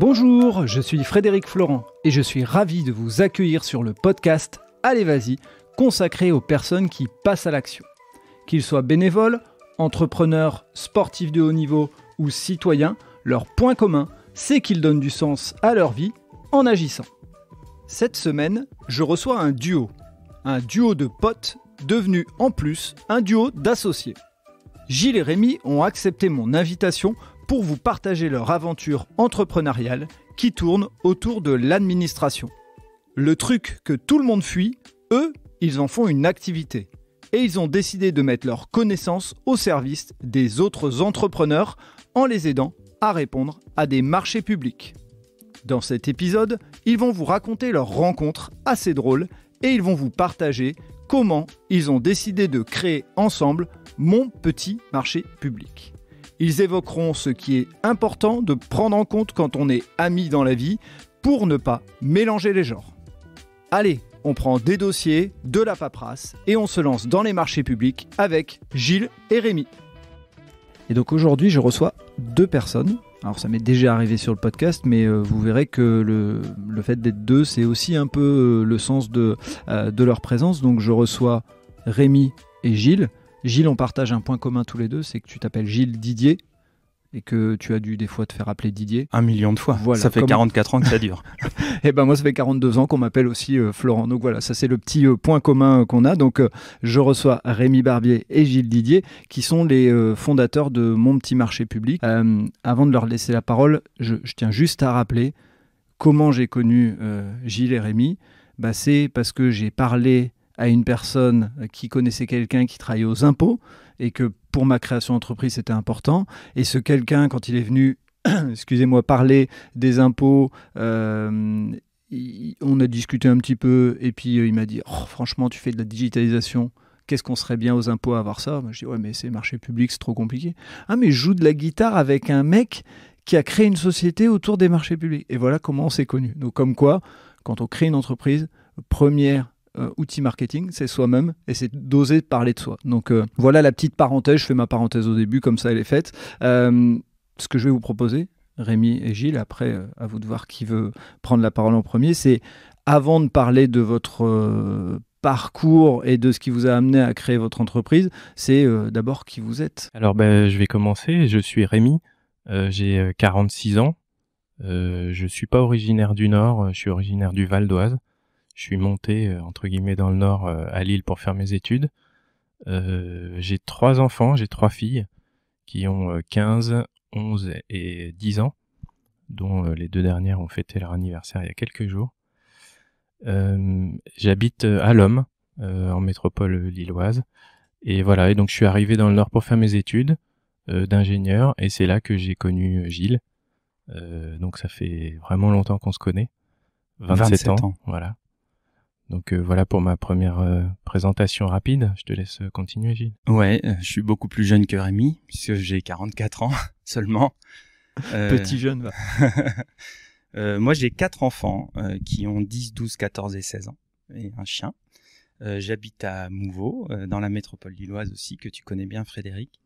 Bonjour, je suis Frédéric Florent et je suis ravi de vous accueillir sur le podcast Allez Vas-y, consacré aux personnes qui passent à l'action. Qu'ils soient bénévoles, entrepreneurs, sportifs de haut niveau ou citoyens, leur point commun, c'est qu'ils donnent du sens à leur vie en agissant. Cette semaine, je reçois un duo, un duo de potes devenu en plus un duo d'associés. Gilles et Rémi ont accepté mon invitation pour vous partager leur aventure entrepreneuriale qui tourne autour de l'administration. Le truc que tout le monde fuit, eux, ils en font une activité. Et ils ont décidé de mettre leurs connaissances au service des autres entrepreneurs en les aidant à répondre à des marchés publics. Dans cet épisode, ils vont vous raconter leur rencontre assez drôle et ils vont vous partager comment ils ont décidé de créer ensemble mon petit marché public. Ils évoqueront ce qui est important de prendre en compte quand on est ami dans la vie pour ne pas mélanger les genres. Allez, on prend des dossiers, de la paperasse et on se lance dans les marchés publics avec Gilles et Rémi. Et donc aujourd'hui, je reçois deux personnes. Alors ça m'est déjà arrivé sur le podcast, mais euh, vous verrez que le, fait d'être deux, c'est aussi un peu euh, le sens de, euh, de leur présence. Donc je reçois Rémi et Gilles. Gilles, on partage un point commun tous les deux, c'est que tu t'appelles Gilles Didier et que tu as dû des fois te faire appeler Didier. Un million de fois. Voilà, ça fait 44 ans que ça dure. et eh ben moi, ça fait 42 ans qu'on m'appelle aussi euh, Florent. Donc voilà, ça c'est le petit euh, point commun euh, qu'on a. Donc je reçois Rémi Barbier et Gilles Didier, qui sont les fondateurs de Mon Petit Marché Public. avant de leur laisser la parole, je, tiens juste à rappeler comment j'ai connu Gilles et Rémi. Bah, c'est parce que j'ai parlé à une personne qui connaissait quelqu'un qui travaillait aux impôts et que pour ma création d'entreprise, c'était important. Et ce quelqu'un, quand il est venu, excusez-moi, parler des impôts, euh, on a discuté un petit peu et puis euh, il m'a dit oh, franchement tu fais de la digitalisation qu'est-ce qu'on serait bien aux impôts à avoir ça moi, je dis ouais mais c'est marché public c'est trop compliqué ah mais je joue de la guitare avec un mec qui a créé une société autour des marchés publics et voilà comment on s'est connu donc comme quoi quand on crée une entreprise première outils euh, outil marketing, c'est soi-même et c'est d'oser parler de soi. Donc euh, voilà la petite parenthèse, je fais ma parenthèse au début, comme ça elle est faite. Euh, ce que je vais vous proposer, Rémi et Gilles, après à vous de voir qui veut prendre la parole en premier, c'est avant de parler de votre parcours et de ce qui vous a amené à créer votre entreprise, c'est d'abord qui vous êtes. Alors ben, je vais commencer, je suis Rémi, j'ai 46 ans, je ne suis pas originaire du Nord, je suis originaire du Val d'Oise je suis monté euh, entre guillemets dans le nord euh, à Lille pour faire mes études. Euh, j'ai trois enfants, j'ai trois filles qui ont 15, 11 et 10 ans, dont les deux dernières ont fêté leur anniversaire il y a quelques jours. J'habite à Lomme, en métropole lilloise. Et voilà, et donc je suis arrivé dans le nord pour faire mes études d'ingénieur, et c'est là que j'ai connu Gilles. donc ça fait vraiment longtemps qu'on se connaît. 27, ans, Voilà. Donc euh, voilà pour ma première euh, présentation rapide. Je te laisse euh, continuer, Gilles. Ouais, je suis beaucoup plus jeune que Rémi, puisque j'ai 44 ans seulement. Petit jeune, va. moi, j'ai quatre enfants qui ont 10, 12, 14 et 16 ans, et un chien. J'habite à Mouveau, dans la métropole lilloise aussi, que tu connais bien, Frédéric.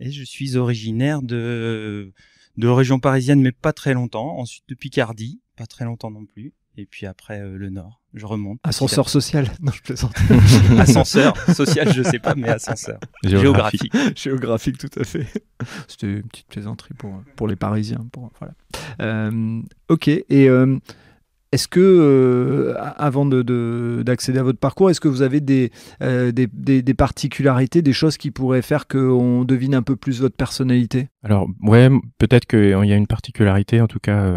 Et je suis originaire de, de région parisienne, mais pas très longtemps. Ensuite de Picardie, pas très longtemps non plus et puis après euh, le nord. Je remonte. Ascenseur social Non, je plaisante. ascenseur social, je sais pas, mais ascenseur. Géographique. Géographique, tout à fait. C'était une petite plaisanterie pour, pour les Parisiens. Pour, voilà. Euh, ok, et euh, est-ce que, avant d'accéder de, d'accéder à votre parcours, est-ce que vous avez des, des, des, particularités, des choses qui pourraient faire qu'on devine un peu plus votre personnalité Alors, ouais, peut-être qu'il y a une particularité, en tout cas,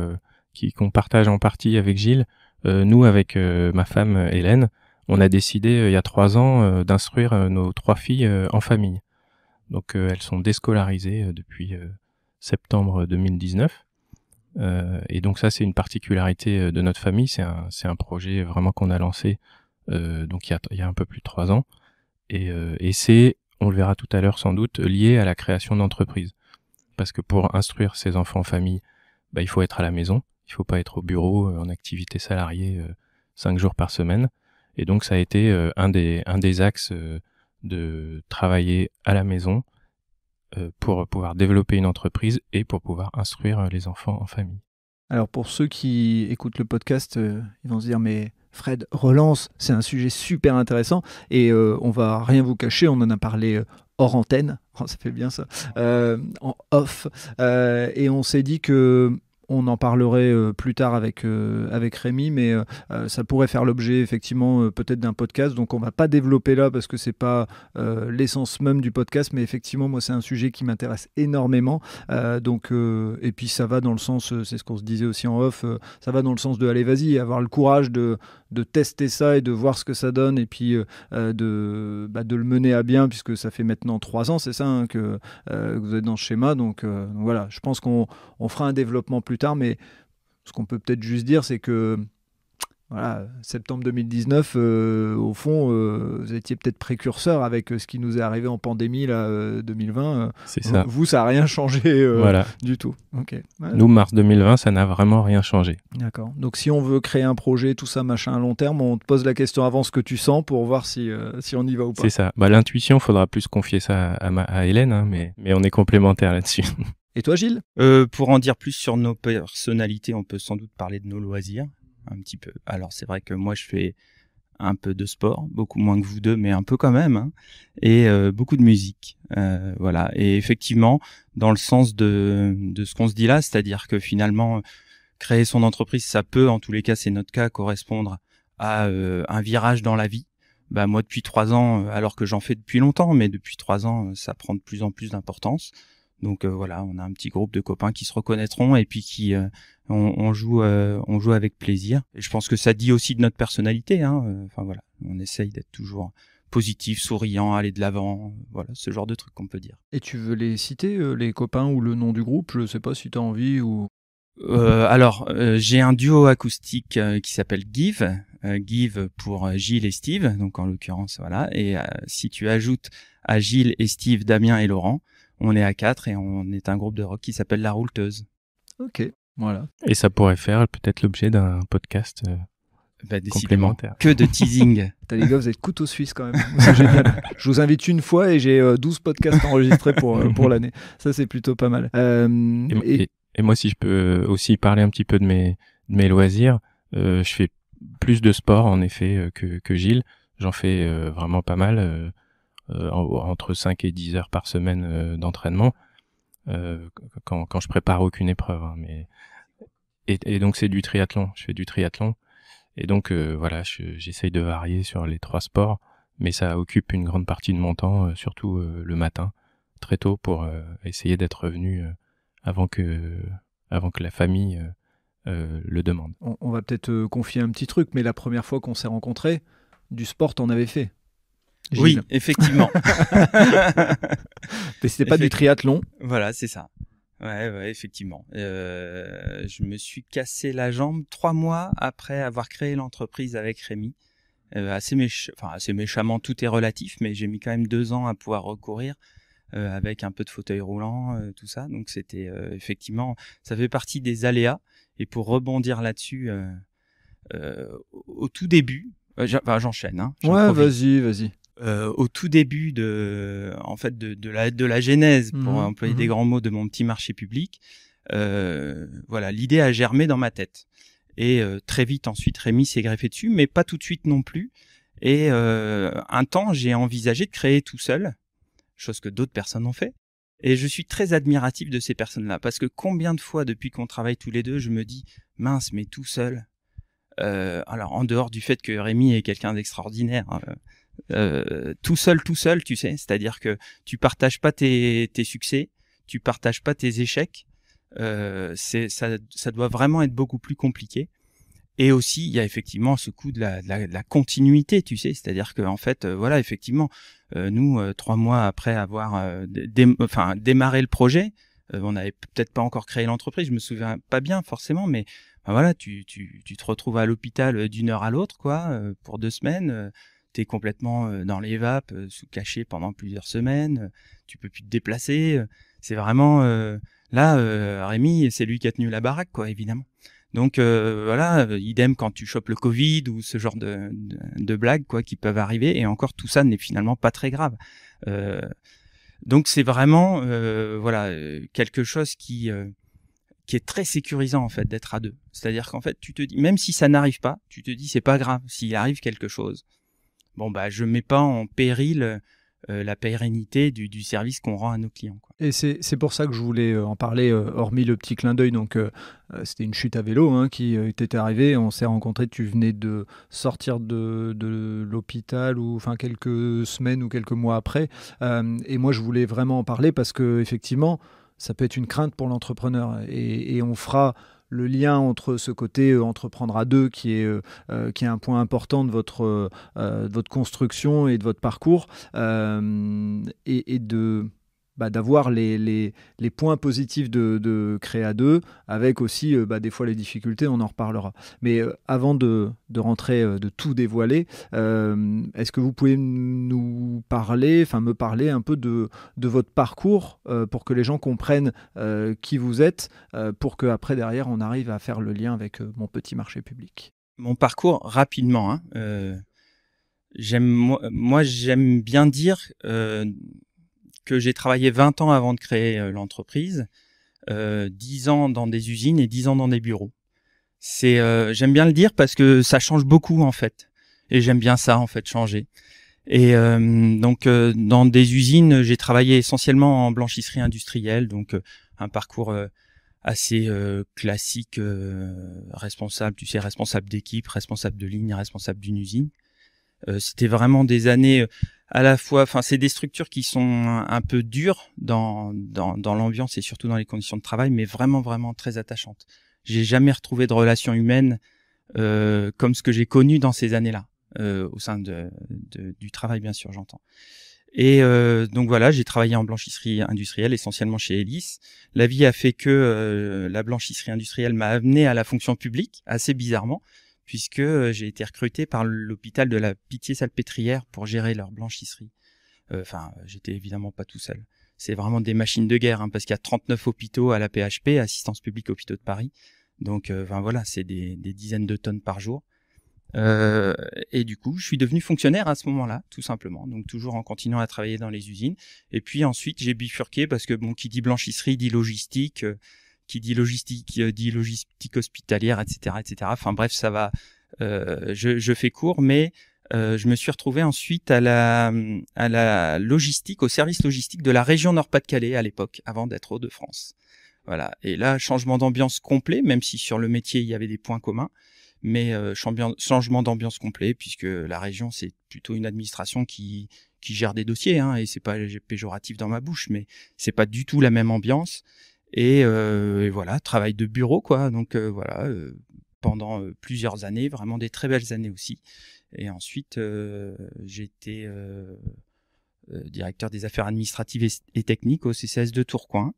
qu'on partage en partie avec Gilles euh, nous, avec euh, ma femme euh, Hélène, on a décidé il y a trois ans d'instruire nos trois filles en famille. Donc elles sont déscolarisées depuis septembre 2019. et donc ça, c'est une particularité de notre famille. C'est un, projet vraiment qu'on a lancé donc il y a, il y a un peu plus de trois ans. Et, et c'est, on le verra tout à l'heure sans doute, lié à la création d'entreprises. Parce que pour instruire ces enfants en famille, bah, il faut être à la maison, il faut pas être au bureau euh, en activité salariée euh, cinq jours par semaine. Et donc ça a été euh, un, des, un des axes de travailler à la maison pour pouvoir développer une entreprise et pour pouvoir instruire les enfants en famille. Alors pour ceux qui écoutent le podcast, ils vont se dire mais Fred, relance, c'est un sujet super intéressant et on va rien vous cacher, on en a parlé hors antenne, oh, ça fait bien ça, en off, et on s'est dit que on en parlerait euh, plus tard avec, euh, avec Rémi, mais euh, ça pourrait faire l'objet effectivement peut-être d'un podcast. Donc on va pas développer là parce que c'est pas l'essence même du podcast, mais effectivement moi c'est un sujet qui m'intéresse énormément. donc et puis ça va dans le sens, c'est ce qu'on se disait aussi en off, ça va dans le sens de allez vas-y, avoir le courage de de tester ça et de voir ce que ça donne et puis euh, euh, de, bah, de le mener à bien puisque ça fait maintenant trois ans, c'est ça, hein, euh, que, vous êtes dans ce schéma. Donc, voilà, je pense qu'on fera un développement plus tard, mais ce qu'on peut peut-être juste dire, c'est que voilà, septembre 2019, euh, au fond, euh, vous étiez peut-être précurseur avec euh, ce qui nous est arrivé en pandémie là, 2020. C'est ça. Vous, ça n'a rien changé voilà. du tout. Nous, mars 2020, ça n'a vraiment rien changé. D'accord. Donc, si on veut créer un projet, tout ça, machin, à long terme, on te pose la question avant ce que tu sens pour voir si, si on y va ou pas. C'est ça. Bah, L'intuition, il faudra plus confier ça à, Hélène, hein, mais, mais on est complémentaires là-dessus. Et toi, Gilles Pour en dire plus sur nos personnalités, on peut sans doute parler de nos loisirs petit peu. Alors c'est vrai que moi je fais un peu de sport, beaucoup moins que vous deux, mais un peu quand même, hein, et euh, beaucoup de musique, euh, voilà. Et effectivement, dans le sens de, ce qu'on se dit là, c'est-à-dire que finalement, créer son entreprise, ça peut, en tous les cas, c'est notre cas, correspondre à euh, un virage dans la vie. Bah moi, depuis trois ans, alors que j'en fais depuis longtemps, mais depuis trois ans, ça prend de plus en plus d'importance. Donc euh, voilà, on a un petit groupe de copains qui se reconnaîtront et puis qui euh, on, joue euh, on joue avec plaisir. Et je pense que ça dit aussi de notre personnalité. Hein. Enfin voilà, on essaye d'être toujours positif, souriant, aller de l'avant, voilà, ce genre de truc qu'on peut dire. Et tu veux les citer, les copains ou le nom du groupe Je ne sais pas si tu as envie ou... alors, j'ai un duo acoustique qui s'appelle Give, Give pour Gilles et Steve, donc en l'occurrence, voilà, et si tu ajoutes à Gilles et Steve, Damien et Laurent, on est à quatre et on est un groupe de rock qui s'appelle La Roulteuse. Ok, voilà. Et ça pourrait faire peut-être l'objet d'un podcast euh, bah, Que de teasing. T'as les gars, vous êtes couteau suisse quand même. Je vous invite une fois et j'ai euh, douze 12 podcasts enregistrés pour, euh, pour l'année. Ça, c'est plutôt pas mal. Euh, et, moi, si je peux aussi parler un petit peu de mes, de mes loisirs, je fais plus de sport en effet que, que Gilles. J'en fais vraiment pas mal. Euh, entre 5 et 10 heures par semaine euh, d'entraînement euh, quand, quand je prépare aucune épreuve. Hein, mais... et, donc c'est du triathlon, je fais du triathlon. Et donc voilà, j'essaye de varier sur les trois sports, mais ça occupe une grande partie de mon temps, surtout le matin, très tôt, pour essayer d'être revenu avant que, avant que la famille le demande. On, va peut-être confier un petit truc, mais la première fois qu'on s'est rencontrés, du sport, on avait fait. Oui, effectivement. Mais c'était pas du triathlon. Voilà, c'est ça. Ouais, ouais, effectivement. Euh, je me suis cassé la jambe trois mois après avoir créé l'entreprise avec Rémi. Euh, assez, méch... enfin, assez méchamment, tout est relatif, mais j'ai mis quand même deux ans à pouvoir recourir euh, avec un peu de fauteuil roulant, euh, tout ça. Donc c'était euh, effectivement, ça fait partie des aléas. Et pour rebondir là-dessus, euh, au tout début, j'enchaîne. Hein, ouais, vas-y, vas-y au tout début de, en fait, de, de la, de la genèse, pour mmh employer mmh des grands mots de mon petit marché public, euh, voilà, l'idée a germé dans ma tête. Et euh, très vite ensuite, Rémi s'est greffé dessus, mais pas tout de suite non plus. Et euh, un temps, j'ai envisagé de créer tout seul, chose que d'autres personnes ont fait. Et je suis très admiratif de ces personnes-là, parce que combien de fois depuis qu'on travaille tous les deux, je me dis, mince, mais tout seul, alors en dehors du fait que Rémi est quelqu'un d'extraordinaire, hein, euh, tout seul, tout seul, tu sais. C'est-à-dire que tu partages pas tes, succès, tu partages pas tes échecs. Euh, ça, ça doit vraiment être beaucoup plus compliqué. Et aussi, il y a effectivement ce coup de la, continuité, tu sais, c'est-à-dire que en fait, euh, voilà, effectivement, nous, trois mois après avoir enfin, démarré le projet, on n'avait peut-être pas encore créé l'entreprise, je me souviens pas bien forcément, mais voilà, tu, tu, te retrouves à l'hôpital d'une heure à l'autre, quoi, pour deux semaines tu es complètement dans les vapes, sous caché pendant plusieurs semaines, tu peux plus te déplacer. C'est vraiment là, Rémi, c'est lui qui a tenu la baraque, quoi, évidemment. Donc voilà, idem quand tu chopes le Covid ou ce genre de, blagues quoi qui peuvent arriver. Et encore tout ça n'est finalement pas très grave. donc c'est vraiment voilà quelque chose qui qui est très sécurisant en fait d'être à deux. C'est-à-dire qu'en fait tu te dis même si ça n'arrive pas, tu te dis c'est pas grave s'il arrive quelque chose bon bah je mets pas en péril euh, la pérennité du, service qu'on rend à nos clients. Et c'est pour ça que je voulais euh, en parler, euh, hormis le petit clin d'œil. Donc, c'était une chute à vélo hein, qui était arrivée. On s'est rencontrés. Tu venais de sortir de, l'hôpital, ou enfin quelques semaines ou quelques mois après. et moi, je voulais vraiment en parler parce que, effectivement, ça peut être une crainte pour l'entrepreneur. et on fera le lien entre ce côté euh, entreprendre à deux qui est, euh, euh, qui est un point important de votre, votre construction et de votre parcours et de bah, d'avoir les, les, points positifs de, Créa 2, avec aussi euh, bah, des fois les difficultés, on en reparlera. Mais euh, avant de, rentrer, euh, de tout dévoiler, est-ce que vous pouvez nous parler, enfin me parler un peu de, de votre parcours pour que les gens comprennent qui vous êtes, pour qu'après, derrière, on arrive à faire le lien avec mon petit marché public Mon parcours, rapidement, hein, j'aime moi, j'aime bien dire que j'ai travaillé 20 ans avant de créer euh, l'entreprise, euh, 10 ans dans des usines et 10 ans dans des bureaux. C'est, euh, j'aime bien le dire parce que ça change beaucoup en fait, et j'aime bien ça en fait changer. Et euh, donc dans des usines, j'ai travaillé essentiellement en blanchisserie industrielle, donc un parcours assez classique, responsable, tu sais, responsable d'équipe, responsable de ligne, responsable d'une usine. Euh, c'était vraiment des années euh, à la fois, enfin, c'est des structures qui sont un peu dures dans, dans, l'ambiance et surtout dans les conditions de travail, mais vraiment, vraiment très attachantes. J'ai jamais retrouvé de relations humaines euh, comme ce que j'ai connu dans ces années-là, au sein de, du travail, bien sûr, j'entends. Et donc voilà, j'ai travaillé en blanchisserie industrielle, essentiellement chez Elis. La vie a fait que la blanchisserie industrielle m'a amené à la fonction publique, assez bizarrement puisque euh, j'ai été recruté par l'hôpital de la Pitié-Salpêtrière pour gérer leur blanchisserie. Euh, enfin, j'étais évidemment pas tout seul. C'est vraiment des machines de guerre, hein, parce qu'il y a 39 hôpitaux à la PHP, Assistance publique hôpitaux de Paris. Donc, euh, voilà, c'est des, dizaines de tonnes par jour. et du coup, je suis devenu fonctionnaire à ce moment-là, tout simplement. Donc toujours en continuant à travailler dans les usines. Et puis ensuite, j'ai bifurqué parce que bon, qui dit blanchisserie dit logistique qui dit logistique, euh, dit logistique hospitalière, etc., etc. Enfin bref, ça va. Euh, je, fais court, mais euh, je me suis retrouvé ensuite à la, logistique, au service logistique de la région Nord-Pas-de-Calais à l'époque, avant d'être au de France. Voilà. Et là, changement d'ambiance complet, même si sur le métier il y avait des points communs, mais changement d'ambiance complet puisque la région c'est plutôt une administration qui gère des dossiers, et hein, et c'est pas péjoratif dans ma bouche, mais c'est pas du tout la même ambiance. Euh, et, voilà, travail de bureau, quoi. Donc euh, voilà, euh, pendant plusieurs années, vraiment des très belles années aussi. Et ensuite, j'ai été directeur des affaires administratives et, techniques au CCS de Tourcoing.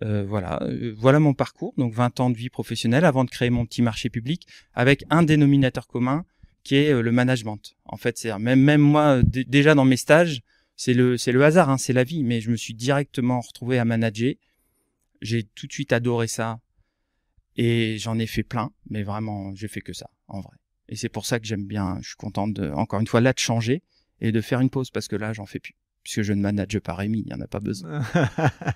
voilà, voilà mon parcours. Donc 20 ans de vie professionnelle avant de créer mon petit marché public avec un dénominateur commun qui est le management. En fait, c'est même même moi déjà dans mes stages, c'est le c'est le hasard, hein, c'est la vie. Mais je me suis directement retrouvé à manager j'ai tout de suite adoré ça. Et j'en ai fait plein, mais vraiment, j'ai fait que ça, en vrai. Et c'est pour ça que j'aime bien, je suis content encore une fois, là, de changer et de faire une pause parce que là, j'en fais plus. Puisque je ne manage pas Rémi, il n'y en a pas besoin.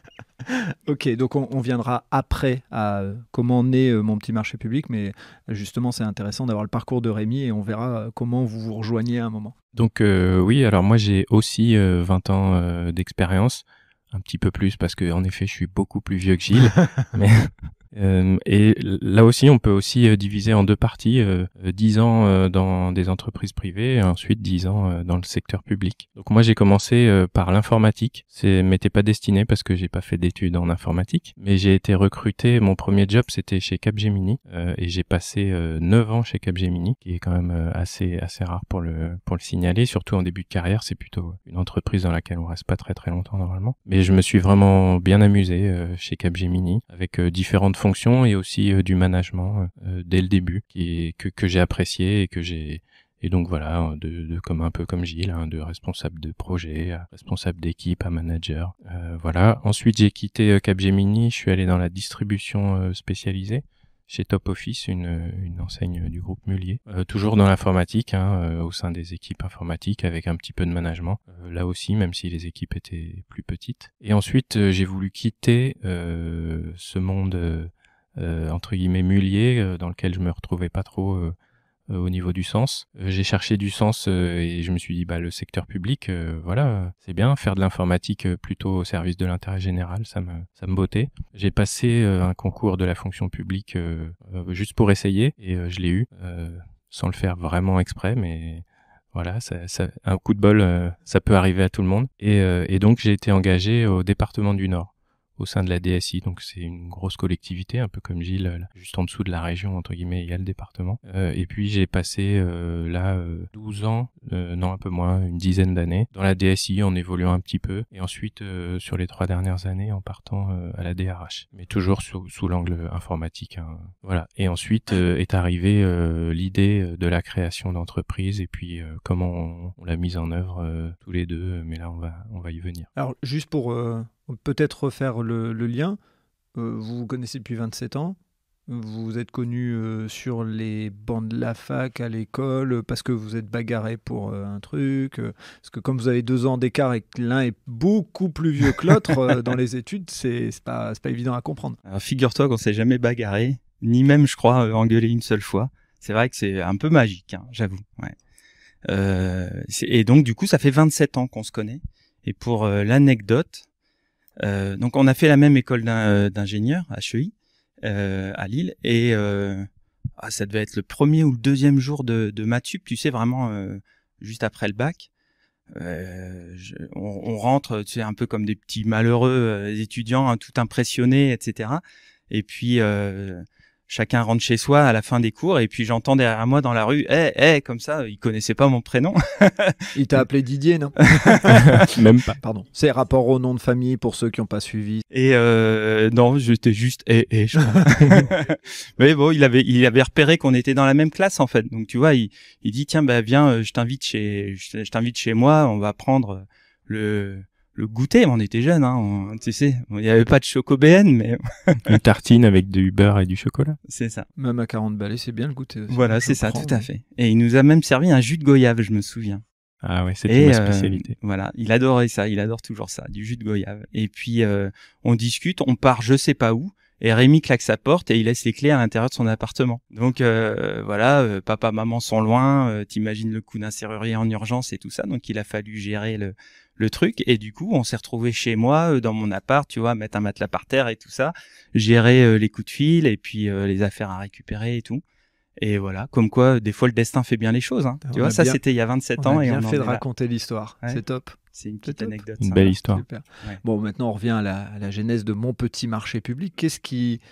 ok, donc on, viendra après à comment naît euh, mon petit marché public, mais euh, justement, c'est intéressant d'avoir le parcours de Rémi et on verra euh, comment vous vous rejoignez à un moment. Donc, oui, alors moi, j'ai aussi 20 ans d'expérience un petit peu plus parce que en effet je suis beaucoup plus vieux que Gilles mais euh, et là aussi, on peut aussi euh, diviser en deux parties, euh, 10 euh, ans dans des entreprises privées et ensuite 10 ans dans le secteur public. Donc moi, j'ai commencé par l'informatique. C'est m'était pas destiné parce que j'ai pas fait d'études en informatique, mais j'ai été recruté. Mon premier job, c'était chez Capgemini et j'ai passé 9 ans chez Capgemini, qui est quand même assez assez rare pour le pour le signaler, surtout en début de carrière. C'est plutôt une entreprise dans laquelle on reste pas très très longtemps normalement. Mais je me suis vraiment bien amusé chez Capgemini avec différentes fonctions et aussi euh, du management euh, euh, dès le début, qui que, j'ai apprécié et que j'ai et donc voilà, hein, de, comme un peu comme Gilles, hein, de responsable de projet, responsable d'équipe, à manager. voilà. Ensuite, j'ai quitté Capgemini. Je suis allé dans la distribution spécialisée chez Top Office, une, enseigne du groupe Mullier. toujours dans l'informatique, hein, au sein des équipes informatiques, avec un petit peu de management. là aussi, même si les équipes étaient plus petites. Et ensuite, j'ai voulu quitter ce monde euh, entre guillemets mulier euh, dans lequel je me retrouvais pas trop euh, au niveau du sens. J'ai cherché du sens et je me suis dit bah le secteur public voilà, c'est bien faire de l'informatique plutôt au service de l'intérêt général, ça me ça me bottait. J'ai passé un concours de la fonction publique juste pour essayer et je l'ai eu sans le faire vraiment exprès mais voilà, ça, un coup de bol, ça peut arriver à tout le monde. Et, et donc j'ai été engagé au département du Nord au sein de la DSI. Donc c'est une grosse collectivité, un peu comme Gilles, euh, juste en dessous de la région, entre guillemets, il y a le département. Euh, et puis j'ai passé euh, là 12 ans, non un peu moins, une dizaine d'années, dans la DSI en évoluant un petit peu. Et ensuite, sur les trois dernières années, en partant à la DRH. Mais toujours sous, l'angle informatique. Hein. Voilà. Et ensuite est arrivée l'idée de la création d'entreprise et puis comment on, on l'a mise en œuvre tous les deux. Mais là, on va, on va y venir. Alors juste pour Peut-être refaire le, lien. Euh, vous vous connaissez depuis 27 ans. Vous êtes connu euh, sur les bancs de la fac, à l'école, parce que vous êtes bagarré pour euh, un truc. parce que comme vous avez deux ans d'écart et que l'un est beaucoup plus vieux que l'autre dans les études, c'est pas, pas évident à comprendre. figure-toi qu'on s'est jamais bagarré, ni même, je crois, engueulé une seule fois. C'est vrai que c'est un peu magique, hein, j'avoue. et donc du coup, ça fait 27 ans qu'on se connaît. Et pour l'anecdote, euh, donc on a fait la même école euh, d'ingénieur HEI euh, à Lille et ah, ça devait être le premier ou le deuxième jour de, de Mathup, tu sais vraiment juste après le bac. on, rentre, tu sais, un peu comme des petits malheureux étudiants, hein, tout impressionnés, etc. Et puis, euh, chacun rentre chez soi à la fin des cours et puis j'entends derrière moi dans la rue hey, eh, eh, hey", comme ça il connaissait pas mon prénom il t'a appelé Didier non même pas pardon c'est rapport au nom de famille pour ceux qui n'ont pas suivi et euh, non j'étais juste et eh, hey, je mais bon il avait il avait repéré qu'on était dans la même classe en fait donc tu vois il, il dit tiens bah viens euh, je t'invite chez je t'invite chez moi on va prendre le le goûter. On était jeunes, hein, tu sais, il n'y avait pas de chocobéenne, mais une tartine avec du beurre et du chocolat. C'est ça. Même à 40 balais, c'est bien le goûter. Voilà, c'est ça, tout à fait. Et il nous a même servi un jus de goyave, je me souviens. Ah ouais, c'était ma euh, spécialité. voilà, il adorait ça, il adore toujours ça, du jus de goyave. Et puis euh, on discute, on part je sais pas où. Et Rémi claque sa porte et il laisse les clés à l'intérieur de son appartement. Donc euh, voilà, papa, maman sont loin, t'imagines le coup d'un serrurier en urgence et tout ça. Donc il a fallu gérer le, le truc. Et du coup, on s'est retrouvé chez moi, euh, dans mon appart, tu vois, mettre un matelas par terre et tout ça, gérer euh, les coups de fil et puis euh, les affaires à récupérer et tout. Et voilà, comme quoi, des fois, le destin fait bien les choses. Hein. Tu vois, ça, c'était il y a 27 ans. bien et on fait de raconter l'histoire. C'est top. C'est une petite anecdote. Une belle histoire. Bon, maintenant, on revient à la, genèse de mon petit marché public. Qu'est-ce qui,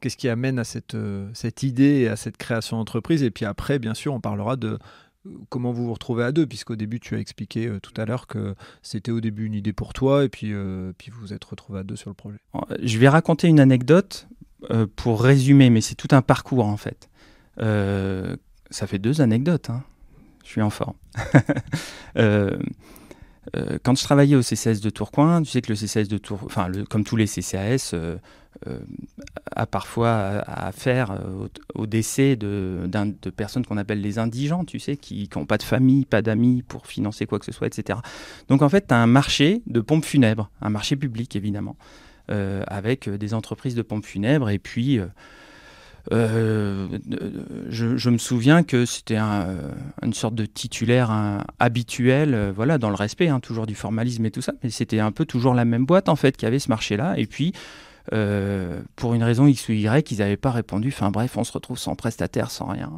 qu'est-ce qui amène à cette, cette idée et à cette création d'entreprise Et puis après, bien sûr, on parlera de comment vous vous retrouvez à deux, puisqu'au début, tu as expliqué euh, tout à l'heure que c'était au début une idée pour toi, et puis, euh, puis vous vous êtes retrouvé à deux sur le projet. Euh, je vais raconter une anecdote pour résumer, mais c'est tout un parcours en fait. ça fait deux anecdotes, hein. je suis en forme. Euh, quand je travaillais au CCAS de Tourcoing, tu sais que le CCAS de Tourcoing, enfin, comme tous les CCAS, euh, euh, a parfois affaire au, au, décès de, personnes qu'on appelle les indigents, tu sais, qui n'ont pas de famille, pas d'amis pour financer quoi que ce soit, etc. Donc en fait, tu as un marché de pompes funèbres, un marché public évidemment, avec des entreprises de pompes funèbres et puis euh, euh, je, me souviens que c'était euh, une sorte de titulaire habituel, voilà, dans le respect, hein, toujours du formalisme et tout ça, mais c'était un peu toujours la même boîte en fait qui avait ce marché-là. Et puis, pour une raison X ou Y, ils n'avaient pas répondu. Enfin bref, on se retrouve sans prestataire, sans rien.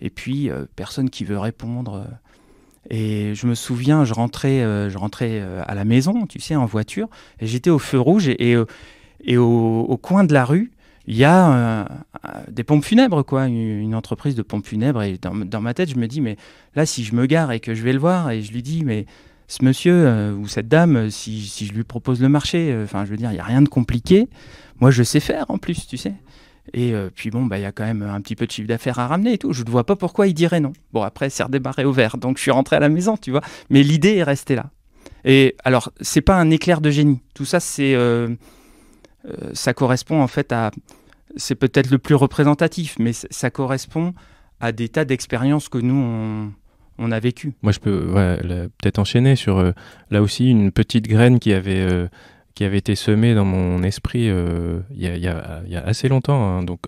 Et puis, personne qui veut répondre. Et je me souviens, je rentrais, je rentrais à la maison, tu sais, en voiture, et j'étais au feu rouge et, au, coin de la rue il y a euh, euh, des pompes funèbres, quoi, une entreprise de pompes funèbres. Et dans, ma tête, je me dis, mais là, si je me gare et que je vais le voir et je lui dis, mais ce monsieur euh, ou cette dame, si, je lui propose le marché, enfin, je veux dire, il n'y a rien de compliqué. Moi, je sais faire en plus, tu sais. Et puis bon, bah, il y a quand même un petit peu de chiffre d'affaires à ramener et tout. Je ne vois pas pourquoi il dirait non. Bon, après, c'est redémarré au vert, donc je suis rentré à la maison, tu vois. Mais l'idée est restée là. Et alors, c'est pas un éclair de génie. Tout ça, c'est euh, ça correspond en fait à. C'est peut-être le plus représentatif, mais ça correspond à des tas d'expériences que nous, on, a vécu. Moi, je peux peut-être enchaîner sur euh, là aussi une petite graine qui avait, euh, qui avait été semée dans mon esprit il y, a, assez longtemps. Hein. donc,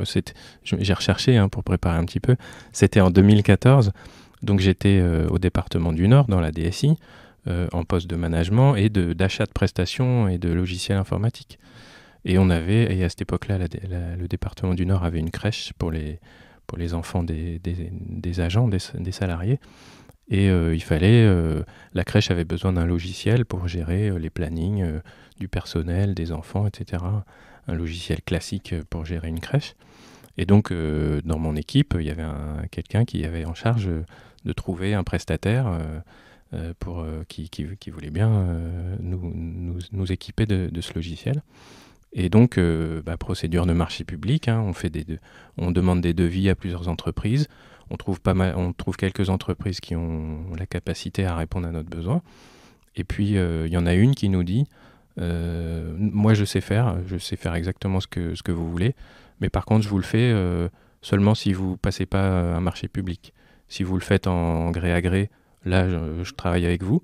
j'ai recherché hein, pour préparer un petit peu. C'était en 2014. Donc, j'étais au département du Nord, dans la DSI, en poste de management et d'achat de prestations et de logiciels informatiques. Et avait, et à cette époque-là, le département du Nord avait une crèche pour les, enfants des, agents, des, salariés. Et euh, il fallait, euh, la crèche avait besoin d'un logiciel pour gérer euh, les plannings du personnel, des enfants, etc. Un logiciel classique pour gérer une crèche. Et donc, dans mon équipe, il y avait quelqu'un qui avait en charge de trouver un prestataire qui, voulait bien nous, équiper de ce logiciel. Et donc, euh, bah, procédure de marché public, hein. on, fait des on demande des devis à plusieurs entreprises, on trouve, pas mal... on trouve quelques entreprises qui ont la capacité à répondre à notre besoin. Et puis, euh, il y en a une qui nous dit, euh, moi je sais faire, je sais faire exactement ce que, ce que vous voulez, mais par contre, je vous le fais seulement si vous ne passez pas un marché public. Si vous le faites en gré à gré, là, je travaille avec vous.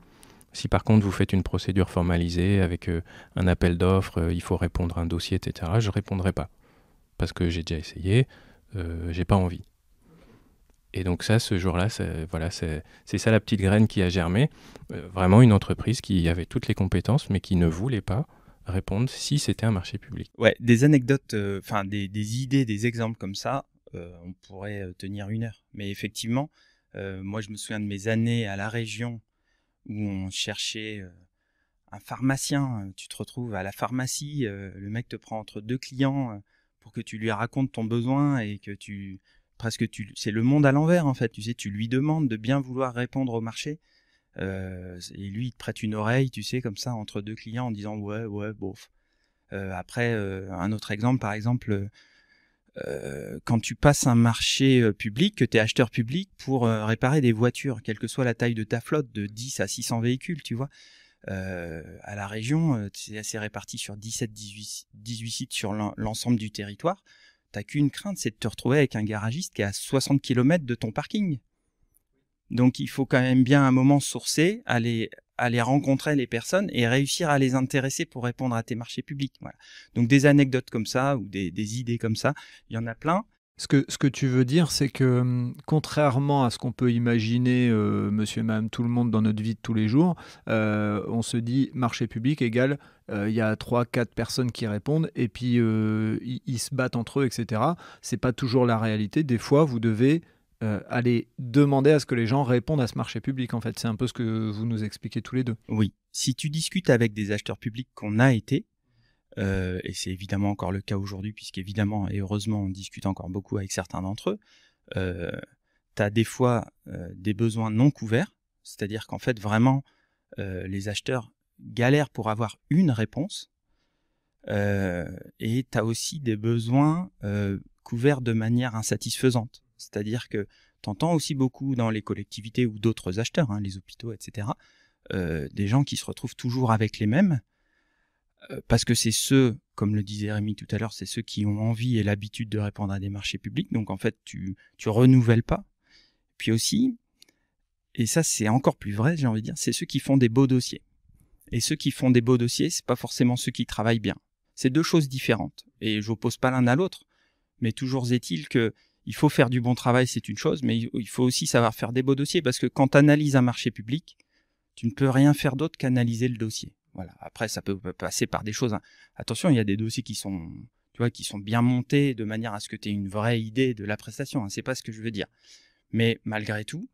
Si par contre vous faites une procédure formalisée avec euh, un appel d'offres, euh, il faut répondre à un dossier, etc., je ne répondrai pas. Parce que j'ai déjà essayé, euh, j'ai pas envie. Et donc ça, ce jour-là, voilà, c'est ça la petite graine qui a germé. vraiment une entreprise qui avait toutes les compétences, mais qui ne voulait pas répondre si c'était un marché public. Ouais, des anecdotes, enfin des, des, idées, des exemples comme ça, on pourrait tenir une heure. Mais effectivement, moi je me souviens de mes années à la région où on cherchait euh, un pharmacien. Euh, tu te retrouves à la pharmacie, euh, le mec te prend entre deux clients pour que tu lui racontes ton besoin et que tu presque tu c'est le monde à l'envers en fait. Tu sais, tu lui demandes de bien vouloir répondre au marché. et lui, il te prête une oreille, tu sais, comme ça, entre deux clients en disant ouais, ouais, bof. après, un autre exemple, par exemple, euh, quand tu passes un marché euh, public, que tu es acheteur public pour euh, réparer des voitures, quelle que soit la taille de ta flotte, de 10 à 600 véhicules, tu vois. à la région, c'est assez réparti sur 17, 18, 18 sites sur l'ensemble du territoire. T'as qu'une crainte, c'est de te retrouver avec un garagiste qui est à 60 km de ton parking. Donc il faut quand même bien un moment sourcer, aller aller rencontrer les personnes et réussir à les intéresser pour répondre à tes marchés publics. Voilà. Donc des anecdotes comme ça ou des, idées comme ça, il y en a plein. Ce que, ce que tu veux dire, c'est que hum, contrairement à ce qu'on peut imaginer, euh, monsieur et madame, tout le monde dans notre vie de tous les jours, euh, on se dit marché public égale euh, il y a 3-4 personnes qui répondent et puis ils se battent entre eux, etc. C'est pas toujours la réalité. Des fois, vous devez euh, aller demander à ce que les gens répondent à ce marché public, en fait. C'est un peu ce que vous nous expliquez tous les deux. Oui. Si tu discutes avec des acheteurs publics qu'on a été, euh, et c'est évidemment encore le cas aujourd'hui, puisqu'évidemment et heureusement, on discute encore beaucoup avec certains d'entre eux, euh, tu as des fois des besoins non couverts, c'est-à-dire qu'en fait, vraiment, les acheteurs galèrent pour avoir une réponse. et tu as aussi des besoins couverts de manière insatisfaisante. C'est-à-dire que tu entends aussi beaucoup dans les collectivités ou d'autres acheteurs, hein, les hôpitaux, etc., euh, des gens qui se retrouvent toujours avec les mêmes, euh, parce que c'est ceux, comme le disait Rémi tout à l'heure, c'est ceux qui ont envie et l'habitude de répondre à des marchés publics, donc en fait tu, ne renouvelles pas. Puis aussi, et ça c'est encore plus vrai, j'ai envie de dire, c'est ceux qui font des beaux dossiers. Et ceux qui font des beaux dossiers, c'est pas forcément ceux qui travaillent bien. C'est deux choses différentes, et je n'oppose pas l'un à l'autre, mais toujours est-il que il faut faire du bon travail, c'est une chose, mais il faut aussi savoir faire des beaux dossiers parce que quand tu analyses un marché public, tu ne peux rien faire d'autre qu'analyser le dossier. Voilà. Après, ça peut passer par des choses. Hein. Attention, il y a des dossiers qui sont, tu vois, qui sont bien montés de manière à ce que tu aies une vraie idée de la prestation. Hein. C'est pas ce que je veux dire. Mais malgré tout,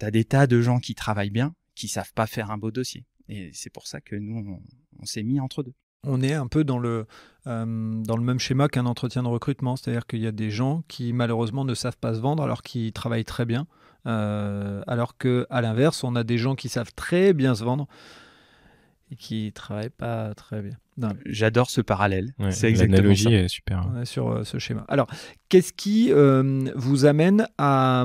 tu as des tas de gens qui travaillent bien, qui savent pas faire un beau dossier. Et c'est pour ça que nous, on s'est mis entre deux on est un peu dans le, euh, dans le même schéma qu'un entretien de recrutement, c'est-à-dire qu'il y a des gens qui malheureusement ne savent pas se vendre alors qu'ils travaillent très bien, euh, alors que à l'inverse, on a des gens qui savent très bien se vendre et qui travaillent pas très bien. J'adore ce parallèle. c'est exactement L'analogie est super. sur euh, ce schéma. Alors, qu'est-ce qui vous amène à,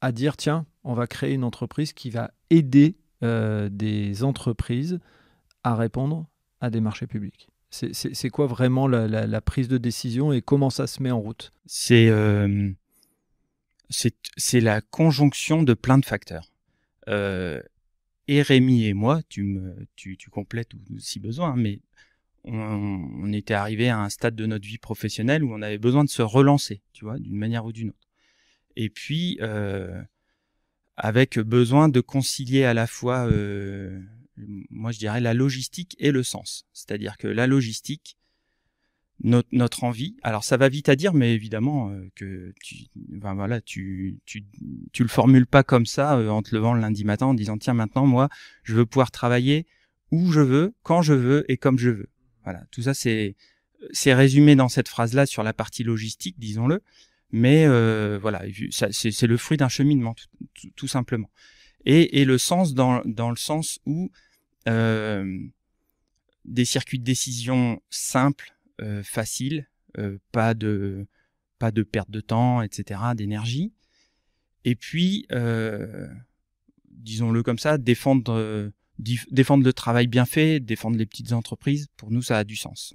à dire tiens, on va créer une entreprise qui va aider des entreprises à répondre des marchés publics C'est quoi vraiment la, prise de décision et comment ça se met en route C'est euh, la conjonction de plein de facteurs. Euh, et Rémi et moi, tu, me, tu, tu complètes si besoin, hein, mais on, était arrivé à un stade de notre vie professionnelle où on avait besoin de se relancer, tu vois, d'une manière ou d'une autre. Et puis, euh, avec besoin de concilier à la fois euh, moi je dirais la logistique et le sens. C'est-à-dire que la logistique, notre, notre, envie, alors ça va vite à dire, mais évidemment euh, que tu, ben voilà, tu, tu, tu le formules pas comme ça euh, en te levant le lundi matin en disant tiens maintenant moi je veux pouvoir travailler où je veux, quand je veux et comme je veux. Voilà, tout ça c'est c'est résumé dans cette phrase là sur la partie logistique, disons-le, mais euh, voilà, c'est le fruit d'un cheminement tout, tout, tout simplement. Et, et, le sens dans, dans le sens où euh, des circuits de décision simples, euh, faciles, euh, pas de pas de perte de temps, etc., d'énergie. Et puis, disons-le comme ça, défendre, défendre le travail bien fait, défendre les petites entreprises, pour nous, ça a du sens.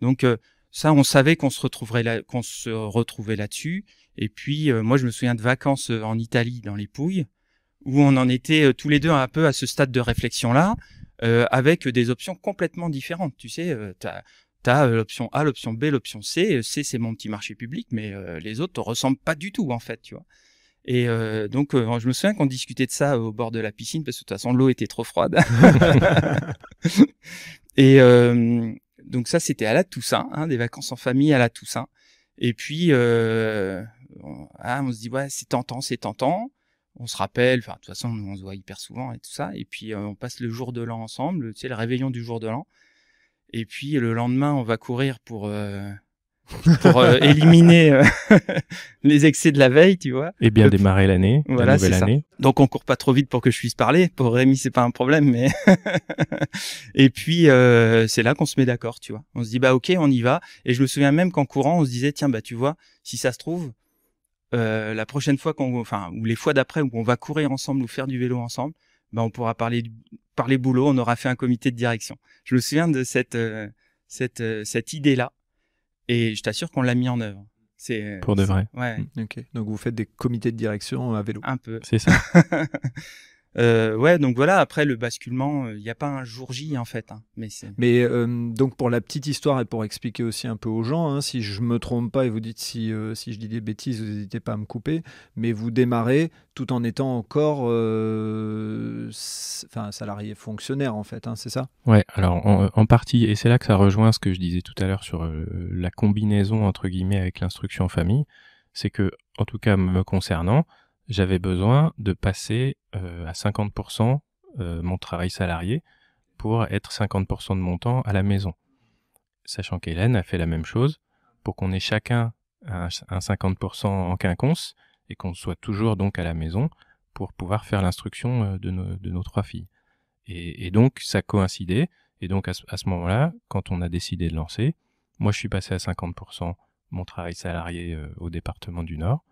Donc, ça, on savait qu'on se retrouverait qu'on se retrouvait là-dessus. Et puis, moi, je me souviens de vacances en Italie, dans les Pouilles, où on en était euh, tous les deux un peu à ce stade de réflexion-là, euh, avec des options complètement différentes. Tu sais, euh, tu as, l'option A, l'option B, l'option C. C, c'est mon petit marché public, mais les autres ne ressemblent pas du tout, en fait, tu vois. Et donc, je me souviens qu'on discutait de ça au bord de la piscine, parce que de toute façon, l'eau était trop froide. et donc ça, c'était à la Toussaint, hein, des vacances en famille à la Toussaint. Et puis, on, ah, on se dit, ouais, c'est tentant, c'est tentant on se rappelle, enfin de toute façon on se voit hyper souvent et tout ça, et puis euh, on passe le jour de l'an ensemble, tu sais, le réveillon du jour de l'an, et puis le lendemain on va courir pour euh, pour euh, éliminer les excès de la veille, tu vois. Et bien démarrer l'année, voilà, la Donc on court pas trop vite pour que je puisse parler. Pour Rémi, c'est pas un problème, mais et puis c'est là qu'on se met d'accord, tu vois. On se dit bah ok, on y va. Et je me souviens même qu'en courant, on se disait tiens bah tu vois, si ça se trouve, euh, la prochaine fois qu'on, enfin, ou les fois d'après où on va courir ensemble ou faire du vélo ensemble, ben on pourra parler parler boulot, on aura fait un comité de direction. Je me souviens de cette euh, cette euh, cette idée là, et je t'assure qu'on l'a mis en œuvre. C'est pour de vrai. Ouais. Donc vous faites des comités de direction à vélo. Un peu. C'est ça. Euh, ouais, donc voilà. Après le basculement, il euh, n'y a pas un jour J en fait. Hein, mais euh, donc pour la petite histoire et pour expliquer aussi un peu aux gens, hein, si je me trompe pas et vous dites si si je dis des bêtises, vous n'hésitez pas à me couper. Mais vous démarrez tout en étant encore, enfin salarié fonctionnaire en fait, hein, c'est ça Ouais. Alors en, en partie, et c'est là que ça rejoint ce que je disais tout à l'heure sur la combinaison entre guillemets avec l'instruction en famille, c'est que en tout cas me concernant j'avais besoin de passer euh, à 50% euh, mon travail salarié pour être 50% de mon temps à la maison. Sachant qu'Hélène a fait la même chose pour qu'on ait chacun un, 50% en quinconce et qu'on soit toujours donc à la maison pour pouvoir faire l'instruction euh, de nos, trois filles. Et, donc ça coïncidait. Et donc à ce, moment-là, quand on a décidé de lancer, moi je suis passé à 50% mon travail salarié au département du Nord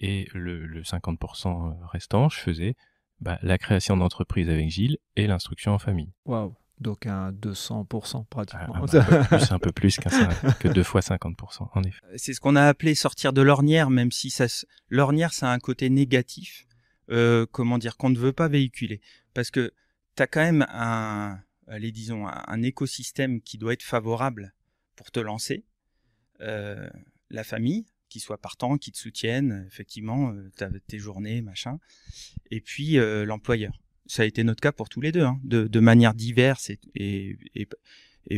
et le, 50% euh, restant, je faisais bah, la création d'entreprise avec Gilles et l'instruction en famille. Waouh donc un 200% pratiquement. C'est ah, un, peu plus, que deux fois 50%, en effet. Euh, c'est ce qu'on a appelé sortir de l'ornière, même si ça, l'ornière, ça a un côté négatif, euh, comment dire, qu'on ne veut pas véhiculer. Parce que tu as quand même un, allez, disons, un, écosystème qui doit être favorable pour te lancer. la famille, qui soient partants, qui te soutiennent, effectivement, euh, tes journées, machin. Et puis euh, l'employeur. Ça a été notre cas pour tous les deux, hein. de, manière diverse et,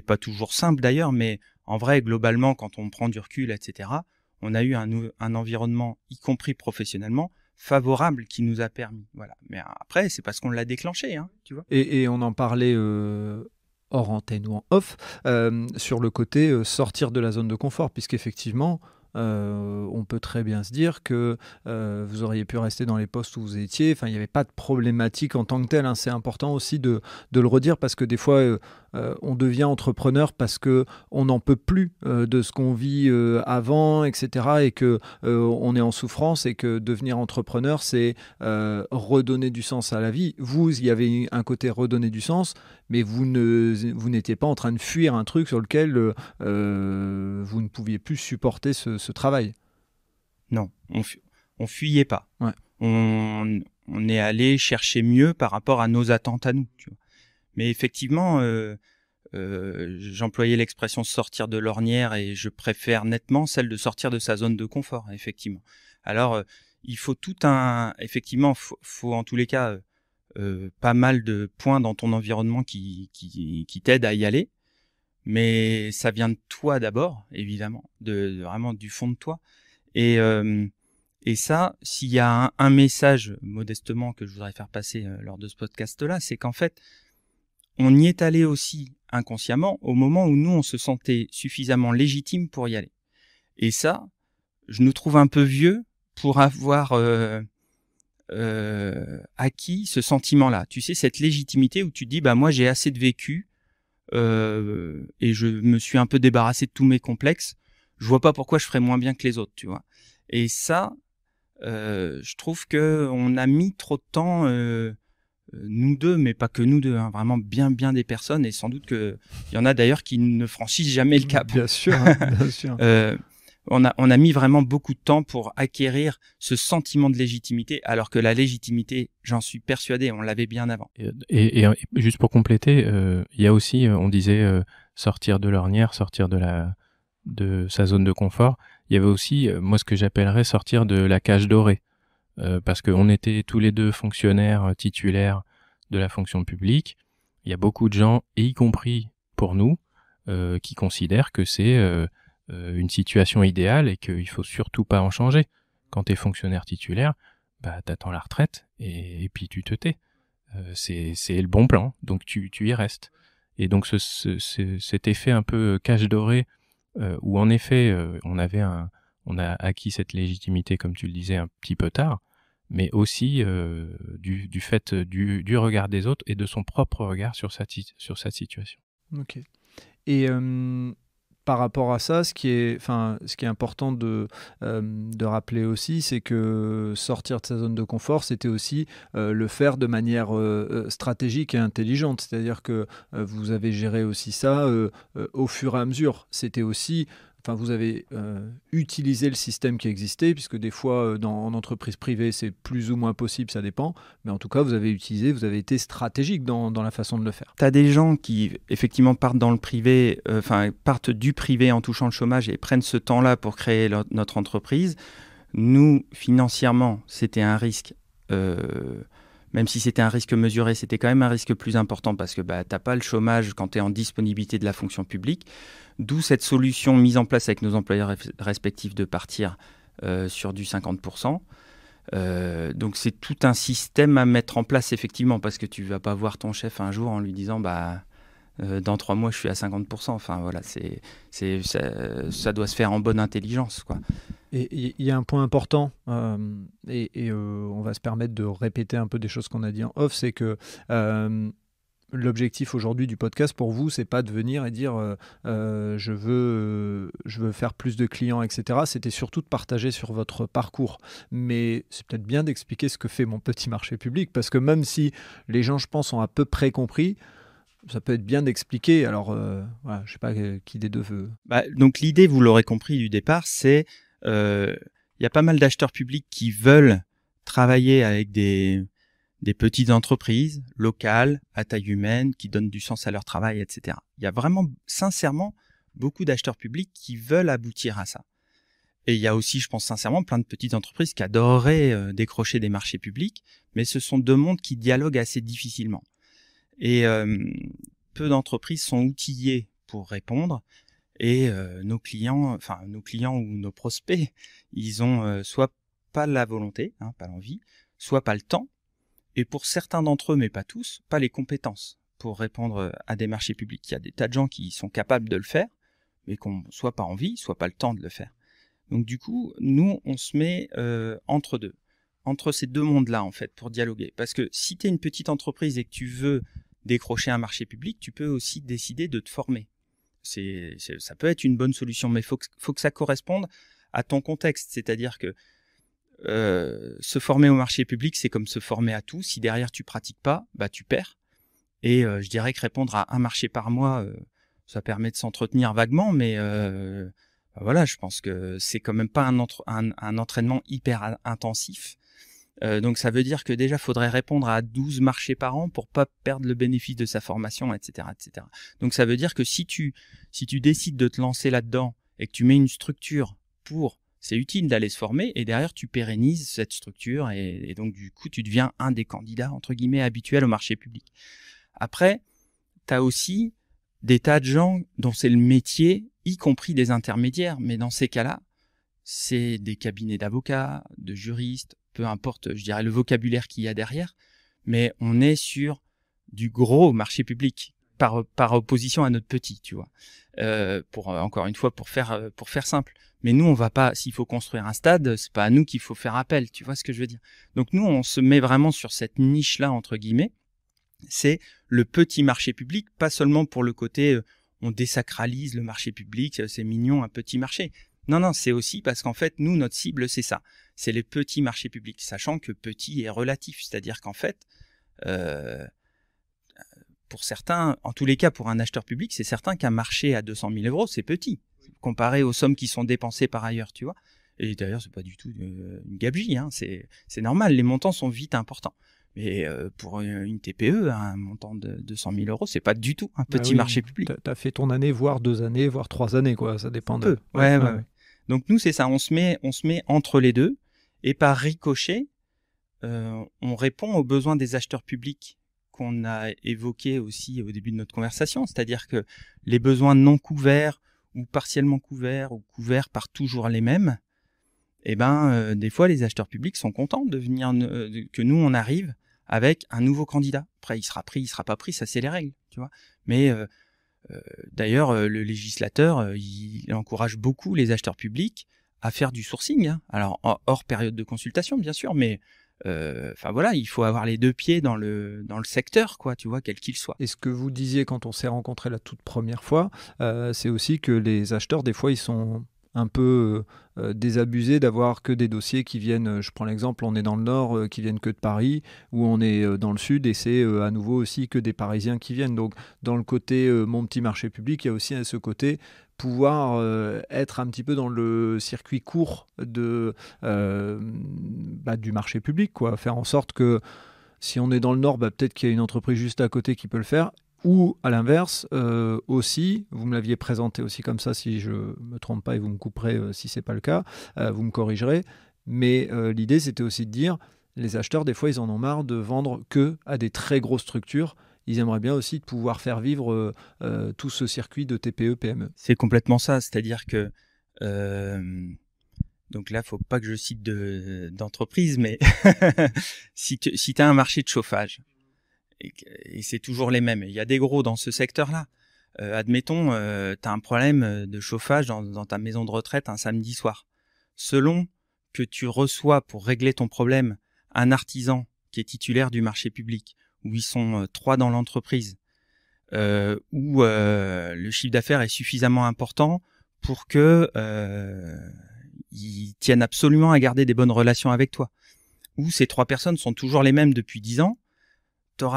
pas toujours simple d'ailleurs, mais en vrai, globalement, quand on prend du recul, etc., on a eu un, environnement, y compris professionnellement, favorable qui nous a permis. Voilà. Mais après, c'est parce qu'on l'a déclenché, hein, tu vois. Et, on en parlait euh, hors antenne ou en off, sur le côté sortir de la zone de confort, puisqu'effectivement, euh, on peut très bien se dire que euh, vous auriez pu rester dans les postes où vous étiez. Enfin, il n'y avait pas de problématique en tant que telle. Hein. C'est important aussi de, le redire parce que des fois, euh, euh, on devient entrepreneur parce que on n'en peut plus euh, de ce qu'on vit euh, avant, etc. Et que on est en souffrance et que devenir entrepreneur, c'est redonner du sens à la vie. Vous, il y avait un côté redonner du sens, mais vous ne vous n'étiez pas en train de fuir un truc sur lequel vous ne pouviez plus supporter ce, travail. Non, on, fuyait pas. On, est allé chercher mieux par rapport à nos attentes à nous. Mais effectivement, euh, euh, j'employais l'expression sortir de l'ornière et je préfère nettement celle de sortir de sa zone de confort, effectivement. Alors, euh, il faut tout un, effectivement, faut, faut en tous les cas euh, euh, pas mal de points dans ton environnement qui, qui, qui t'aident à y aller, mais ça vient de toi d'abord, évidemment, de, vraiment du fond de toi. Et euh, et ça, s'il y a un, message modestement que je voudrais faire passer lors de ce podcast-là, c'est qu'en fait, on y est allé aussi inconsciemment au moment où nous, on se sentait suffisamment légitime pour y aller. Et ça, je nous trouve un peu vieux pour avoir euh, euh, acquis ce sentiment-là. Tu sais, cette légitimité où tu dis, bah moi j'ai assez de vécu euh, et je me suis un peu débarrassé de tous mes complexes. Je vois pas pourquoi je ferais moins bien que les autres, tu vois. Et ça, je trouve que on a mis trop de temps nous deux, mais pas que nous deux, hein, vraiment bien bien des personnes, et sans doute qu'il y en a d'ailleurs qui ne franchissent jamais le cap. Bien sûr, hein, bien sûr. Euh, on, a, mis vraiment beaucoup de temps pour acquérir ce sentiment de légitimité, alors que la légitimité, j'en suis persuadé, on l'avait bien avant. Et, juste pour compléter, euh, il y a aussi, euh, on disait sortir de l'ornière, sortir de de sa zone de confort. Il y avait aussi, moi, ce que j'appellerais sortir de la cage dorée. Euh, parce qu'on était tous les deux fonctionnaires euh, titulaires de la fonction publique. Il y a beaucoup de gens, et y compris pour nous, euh, qui considèrent que c'est une situation idéale et qu'il faut surtout pas en changer. Quand tu es fonctionnaire titulaire, bah attends la retraite et, puis tu te tais. c'est le bon plan, donc tu, y restes. Et donc cet effet un peu cache doré, où en effet on avait un, on a acquis cette légitimité, comme tu le disais, un petit peu tard, mais aussi euh, du, fait du, regard des autres et de son propre regard sur sa, situation. Et euh, par rapport à ça, ce qui est, ce qui est important de, euh, de rappeler aussi, c'est que sortir de sa zone de confort, c'était aussi le faire de manière stratégique et intelligente. C'est-à-dire que vous avez géré aussi ça au fur et à mesure. C'était aussi vous avez euh, utilisé le système qui existait, puisque des fois euh, dans, en entreprise privée c'est plus ou moins possible, ça dépend, mais en tout cas vous avez utilisé, vous avez été stratégique dans, la façon de le faire. Tu as des gens qui effectivement partent dans le privé, euh, enfin partent du privé en touchant le chômage et prennent ce temps-là pour créer notre entreprise. Nous, financièrement, c'était un risque même si c'était un risque mesuré, c'était quand même un risque plus important parce que bah, tu n'as pas le chômage quand tu es en disponibilité de la fonction publique. D'où cette solution mise en place avec nos employeurs respectifs de partir euh, sur du 50%. Euh, donc c'est tout un système à mettre en place effectivement parce que tu vas pas voir ton chef un jour en lui disant bah euh, dans trois mois je suis à 50%. Enfin voilà, c'est, ça, ça, doit se faire en bonne intelligence quoi il y a un point important, euh, et, euh, on va se permettre de répéter un peu des choses qu'on a dit en off, c'est que euh, l'objectif aujourd'hui du podcast pour vous, c'est pas de venir et dire je, veux, je veux faire plus de clients, etc. C'était surtout de partager sur votre parcours. Mais c'est peut-être bien d'expliquer ce que fait mon petit marché public, parce que même si les gens, je pense, ont à peu près compris, ça peut être bien d'expliquer. Alors, je ne sais pas qui des deux veut. Bah, donc, l'idée, vous l'aurez compris du départ, c'est il euh, y a pas mal d'acheteurs publics qui veulent travailler avec des, petites entreprises locales, à taille humaine, qui donnent du sens à leur travail, etc. Il y a vraiment, sincèrement, beaucoup d'acheteurs publics qui veulent aboutir à ça. Et il y a aussi, je pense sincèrement, plein de petites entreprises qui adoreraient euh, décrocher des marchés publics, mais ce sont deux mondes qui dialoguent assez difficilement. Et euh, peu d'entreprises sont outillées pour répondre. Et nos clients, enfin nos clients ou nos prospects, ils ont soit pas la volonté, hein, pas l'envie, soit pas le temps, et pour certains d'entre eux, mais pas tous, pas les compétences pour répondre à des marchés publics. Il y a des tas de gens qui sont capables de le faire, mais qu'on soit pas envie, soit pas le temps de le faire. Donc du coup, nous, on se met entre deux, entre ces deux mondes-là, en fait, pour dialoguer. Parce que si tu es une petite entreprise et que tu veux décrocher un marché public, tu peux aussi décider de te former c'est, ça peut être une bonne solution, mais il faut, que ça corresponde à ton contexte. C'est-à-dire que euh, se former au marché public, c'est comme se former à tout. Si derrière tu pratiques pas, bah tu perds. Et euh, je dirais que répondre à un marché par mois, euh, ça permet de s'entretenir vaguement, mais bah, voilà, je pense que c'est quand même pas un entraînement hyper intensif. Euh, donc ça veut dire que déjà, faudrait répondre à 12 marchés par an pour pas perdre le bénéfice de sa formation, etc., etc. Donc ça veut dire que si tu, si tu décides de te lancer là-dedans et que tu mets une structure pour, c'est utile d'aller se former et derrière tu pérennises cette structure et, et, donc du coup tu deviens un des candidats entre guillemets habituels au marché public. Après, tu as aussi des tas de gens dont c'est le métier, y compris des intermédiaires, mais dans ces cas-là, c'est des cabinets d'avocats, de juristes, peu importe, je dirais, le vocabulaire qu'il y a derrière, mais on est sur du gros marché public par, opposition à notre petit, tu vois. Euh, pour euh, encore une fois, pour faire euh, pour faire simple. Mais nous, on va pas. S'il faut construire un stade, c'est pas à nous qu'il faut faire appel. Tu vois ce que je veux dire Donc nous, on se met vraiment sur cette niche là entre guillemets. C'est le petit marché public, pas seulement pour le côté on désacralise le marché public, c'est mignon, un petit marché. Non, non, c'est aussi parce qu'en fait, nous, notre cible, c'est ça. C'est les petits marchés publics, sachant que petit est relatif. C'est-à-dire qu'en fait, euh, pour certains, en tous les cas, pour un acheteur public, c'est certain qu'un marché à 200 000 euros, c'est petit, comparé aux sommes qui sont dépensées par ailleurs, tu vois. Et d'ailleurs, ce n'est pas du tout euh, une, gabegie, hein. c'est normal, les montants sont vite importants. Mais euh, pour une TPE, un montant de 200 000 euros, c'est pas du tout un bah petit marché public. Tu as fait ton année, voire deux années, voire trois années, quoi. Ça dépend de. ouais. ouais. Donc nous, c'est ça, on se, met, on se met entre les deux, et par ricochet, euh, on répond aux besoins des acheteurs publics qu'on a évoqués aussi au début de notre conversation, c'est-à-dire que les besoins non couverts ou partiellement couverts ou couverts par toujours les mêmes, eh ben, euh, des fois, les acheteurs publics sont contents de venir, que nous, on arrive avec un nouveau candidat. Après, il sera pris, il sera pas pris, ça c'est les règles, tu vois. Mais euh, D'ailleurs, euh, le législateur, euh, il encourage beaucoup les acheteurs publics à faire du sourcing. Hein. Alors hors période de consultation, bien sûr, mais euh, enfin voilà, il faut avoir les deux pieds dans le dans le secteur, quoi, tu vois, quel qu'il soit. Et ce que vous disiez quand on s'est rencontré la toute première fois, c'est aussi que les acheteurs des fois ils sont un peu euh, euh, désabusé d'avoir que des dossiers qui viennent, euh, je prends l'exemple, on est dans le nord, qui viennent que de Paris, ou on est dans le sud et c'est à nouveau aussi que des Parisiens qui viennent. Donc dans le côté mon petit marché public, il y a aussi à hein, ce côté pouvoir être un petit peu dans le circuit court de, bah, du marché public, quoi. faire en sorte que si on est dans le nord, bah, peut-être qu'il y a une entreprise juste à côté qui peut le faire. Ou à l'inverse, euh, aussi, vous me l'aviez présenté aussi comme ça, si je me trompe pas et vous me couperez si euh, si c'est pas le cas, euh, vous me corrigerez. Mais l'idée, c'était aussi de dire, les acheteurs, des fois, ils en ont marre de vendre que à des très grosses structures. Ils aimeraient bien aussi pouvoir faire vivre tout ce circuit de TPE PME. C'est complètement ça, c'est-à-dire que donc là, faut pas que je cite d'entreprise, mais si tu as un marché de chauffage, et, c'est toujours les mêmes. Il y a des gros dans ce secteur-là. Euh, admettons, euh, tu as un problème euh, de chauffage dans, ta maison de retraite un samedi soir. Selon que tu reçois pour régler ton problème un artisan qui est titulaire du marché public, où ils sont trois dans l'entreprise, où le chiffre d'affaires est suffisamment important pour que ils tiennent absolument à garder des bonnes relations avec toi, où ces trois personnes sont toujours les mêmes depuis dix ans,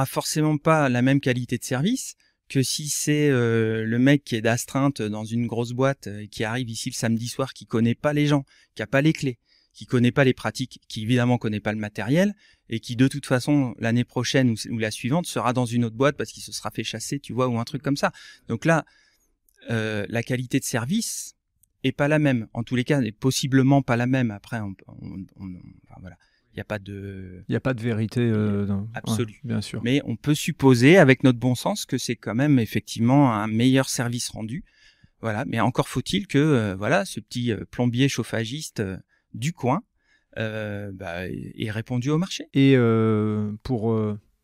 forcément pas la même qualité de service que si c'est euh, le mec qui est d'astreinte dans une grosse boîte euh, qui arrive ici le samedi soir, qui connaît pas les gens, qui a pas les clés, qui connaît pas les pratiques, qui évidemment connaît pas le matériel et qui de toute façon l'année prochaine ou, la suivante sera dans une autre boîte parce qu'il se sera fait chasser, tu vois, ou un truc comme ça. Donc là, euh, la qualité de service est pas la même. En tous les cas, n'est possiblement pas la même. Après, on, on, enfin, voilà. Il n'y a pas de. n'y a pas de vérité euh, absolue. bien sûr. Mais on peut supposer, avec notre bon sens, que c'est quand même effectivement un meilleur service rendu. Voilà. Mais encore faut-il que euh, voilà, ce petit euh, plombier chauffagiste du coin bah, ait répondu au marché. Et pour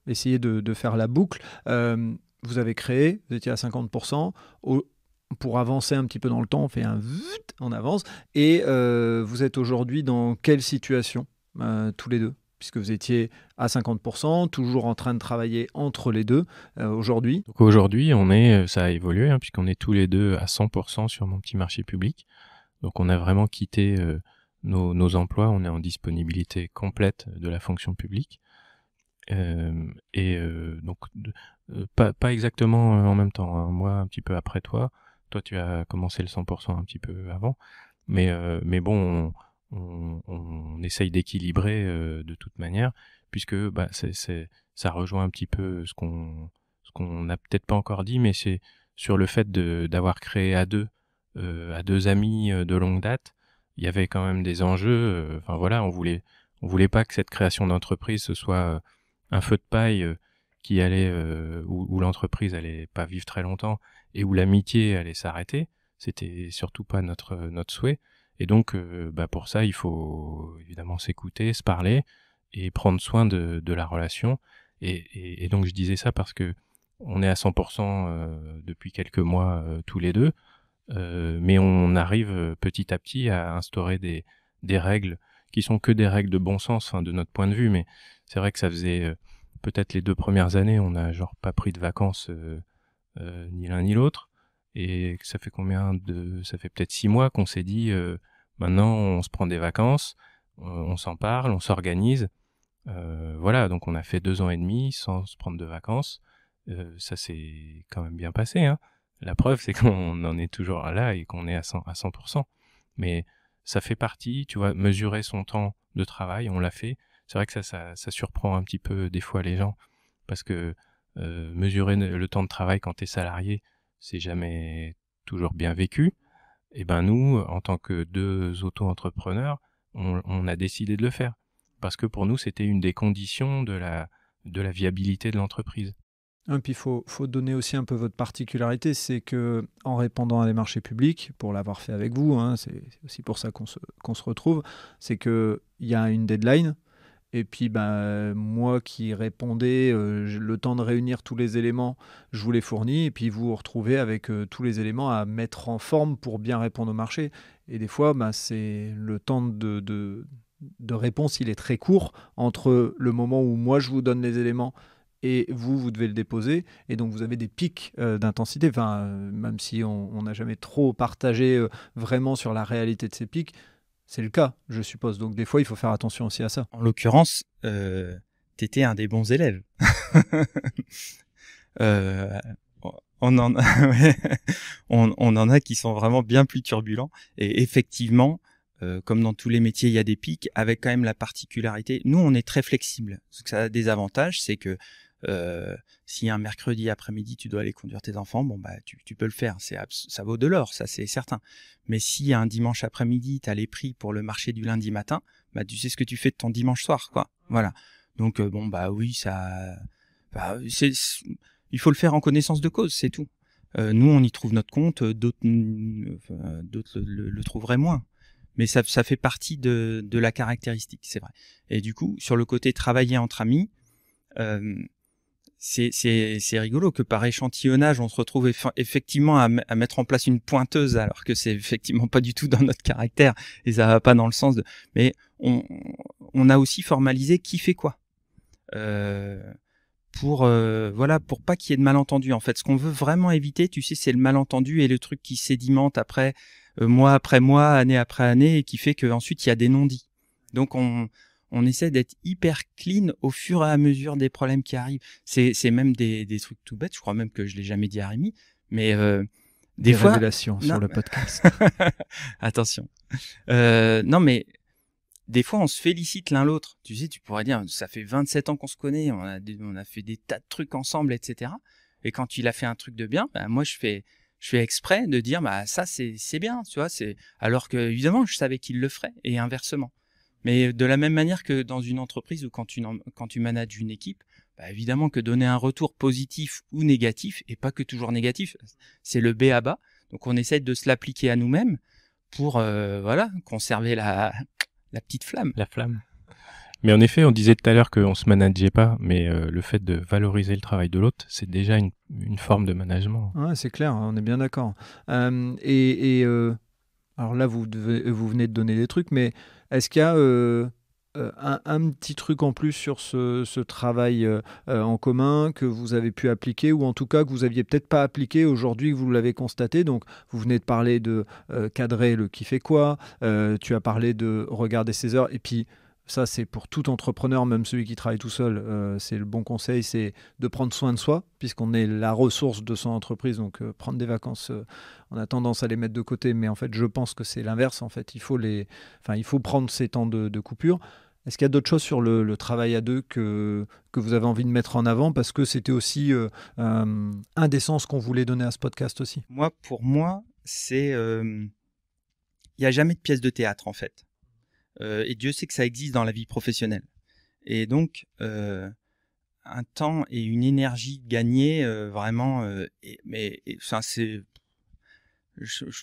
essayer de, faire la boucle, vous avez créé, vous étiez à 50%. pour avancer un petit peu dans le temps, on fait un en avance. Et vous êtes aujourd'hui dans quelle situation euh, tous les deux puisque vous étiez à 50%, toujours en train de travailler entre les deux euh, aujourd'hui. aujourd'hui, on est, ça a évolué, hein, puisqu'on est tous les deux à 100% sur mon petit marché public. Donc on a vraiment quitté euh, nos, emplois, on est en disponibilité complète de la fonction publique. et donc pas, exactement en même temps, hein. moi un petit peu après toi, toi tu as commencé le 100% un petit peu avant, mais, mais bon on, essaye d'équilibrer euh, de toute manière, puisque bah, ça rejoint un petit peu ce qu'on n'a peut-être pas encore dit, mais c'est sur le fait d'avoir créé à deux euh, à deux amis euh, de longue date, il y avait quand même des enjeux. voilà, on voulait voulait pas que cette création d'entreprise ce soit un feu de paille qui allait où, l'entreprise allait pas vivre très longtemps et où l'amitié allait s'arrêter. C'était surtout pas notre notre souhait. Et donc, euh, bah, pour ça, il faut évidemment s'écouter, se parler et prendre soin de, la relation. Et, donc, je disais ça parce que on est à 100% euh, depuis quelques mois euh, tous les deux, mais on arrive petit à petit à instaurer des, règles qui sont que des règles de bon sens, hein, de notre point de vue. Mais c'est vrai que ça faisait peut-être les deux premières années, on n'a genre pas pris de vacances ni l'un ni l'autre. Et ça fait combien de... Ça fait peut-être six mois qu'on s'est dit, euh, maintenant on se prend des vacances, euh, on, s'en parle, on s'organise. Euh, voilà, donc on a fait deux ans et demi sans se prendre de vacances. ça s'est quand même bien passé. Hein. La preuve, c'est qu'on en est toujours là et qu'on est à 100%, Mais ça fait partie, tu vois, mesurer son temps de travail, on l'a fait. C'est vrai que ça, ça, ça, surprend un petit peu des fois les gens, parce que mesurer le temps de travail quand tu es salarié, c'est jamais toujours bien vécu, et eh ben nous, en tant que deux auto-entrepreneurs, on, a décidé de le faire parce que pour nous, c'était une des conditions de la, de la viabilité de l'entreprise. Et hein, puis, il faut, donner aussi un peu votre particularité, c'est que en répondant à des marchés publics, pour l'avoir fait avec vous, hein, c'est aussi pour ça qu'on se, se, retrouve, c'est qu'il y a une deadline, et puis, ben, euh, moi qui répondais, euh, le temps de réunir tous les éléments, je vous les fournis. Et puis, vous vous retrouvez avec euh, tous les éléments à mettre en forme pour bien répondre au marché. Et des fois, ben, c'est le temps de, de, réponse, il est très court entre le moment où moi, je vous donne les éléments et vous, vous devez le déposer. Et donc, vous avez des pics d'intensité. Enfin, même si on n'a jamais trop partagé vraiment sur la réalité de ces pics, c'est le cas, je suppose. Donc des fois, il faut faire attention aussi à ça. En l'occurrence, euh, t'étais un des bons élèves. Euh, on en a, en a qui sont vraiment bien plus turbulents. Et effectivement, euh, comme dans tous les métiers, il y a des pics, avec quand même la particularité. Nous, on est très flexible. Ce que ça a des avantages, c'est que euh, si un mercredi après-midi tu dois aller conduire tes enfants, bon bah tu, peux le faire, c'est ça vaut de l'or, ça c'est certain. Mais si un dimanche après-midi tu as les prix pour le marché du lundi matin, bah tu sais ce que tu fais de ton dimanche soir, quoi. Voilà. Donc euh, bon bah oui, ça, bah, il faut le faire en connaissance de cause, c'est tout. Euh, nous on y trouve notre compte, d'autres, d'autres le, trouveraient moins mais ça, fait partie de, la caractéristique, c'est vrai. Et du coup, sur le côté travailler entre amis, c'est rigolo que par échantillonnage, on se retrouve effectivement à, mettre en place une pointeuse, alors que c'est effectivement pas du tout dans notre caractère et ça va pas dans le sens de. Mais on, a aussi formalisé qui fait quoi. Euh, pour euh, voilà pour pas qu'il y ait de malentendu en fait ce qu'on veut vraiment éviter tu sais c'est le malentendu et le truc qui sédimente après euh, mois après mois année après année et qui fait que ensuite il y a des non-dits donc on on essaie d'être hyper clean au fur et à mesure des problèmes qui arrivent. C'est, même des, trucs tout bêtes. Je crois même que je l'ai jamais dit à Rémi, mais euh, des, fois. sur le podcast. Attention. Euh, non, mais des fois, on se félicite l'un l'autre. Tu sais, tu pourrais dire, ça fait 27 ans qu'on se connaît, on a, on a fait des tas de trucs ensemble, etc. Et quand il a fait un truc de bien, bah, moi, je fais, je fais exprès de dire, bah, ça, c'est, bien, tu vois, c'est, alors que, évidemment, je savais qu'il le ferait, et inversement. Mais de la même manière que dans une entreprise ou quand tu, quand tu manages une équipe, bah, évidemment que donner un retour positif ou négatif, et pas que toujours négatif, c'est le B à bas. Donc on essaie de se l'appliquer à nous-mêmes pour euh, voilà conserver la, la petite flamme. La flamme. Mais en effet, on disait tout à l'heure qu'on ne se manageait pas, mais euh, le fait de valoriser le travail de l'autre, c'est déjà une, forme de management. c'est clair, on est bien d'accord. Euh, et, alors là, vous, euh, vous venez de donner des trucs, mais est-ce qu'il y a euh, euh, un, petit truc en plus sur ce, travail en commun que vous avez pu appliquer, ou en tout cas que vous n'aviez peut-être pas appliqué aujourd'hui, que vous l'avez constaté Donc, vous venez de parler de cadrer le qui fait quoi, tu as parlé de regarder ses heures, et puis ça, c'est pour tout entrepreneur, même celui qui travaille tout seul. Euh, c'est le bon conseil, c'est de prendre soin de soi, puisqu'on est la ressource de son entreprise. Donc, euh, prendre des vacances, euh, on a tendance à les mettre de côté, mais en fait, je pense que c'est l'inverse. En fait, il faut, les... enfin, il faut prendre ces temps de, coupure. Est-ce qu'il y a d'autres choses sur le, travail à deux que, que vous avez envie de mettre en avant Parce que c'était aussi un des qu'on voulait donner à ce podcast aussi. Moi, pour moi, c'est. Il n'y a jamais de pièce de théâtre, en fait euh, et Dieu sait que ça existe dans la vie professionnelle. Et donc, euh, un temps et une énergie gagnée, euh, vraiment, mais je,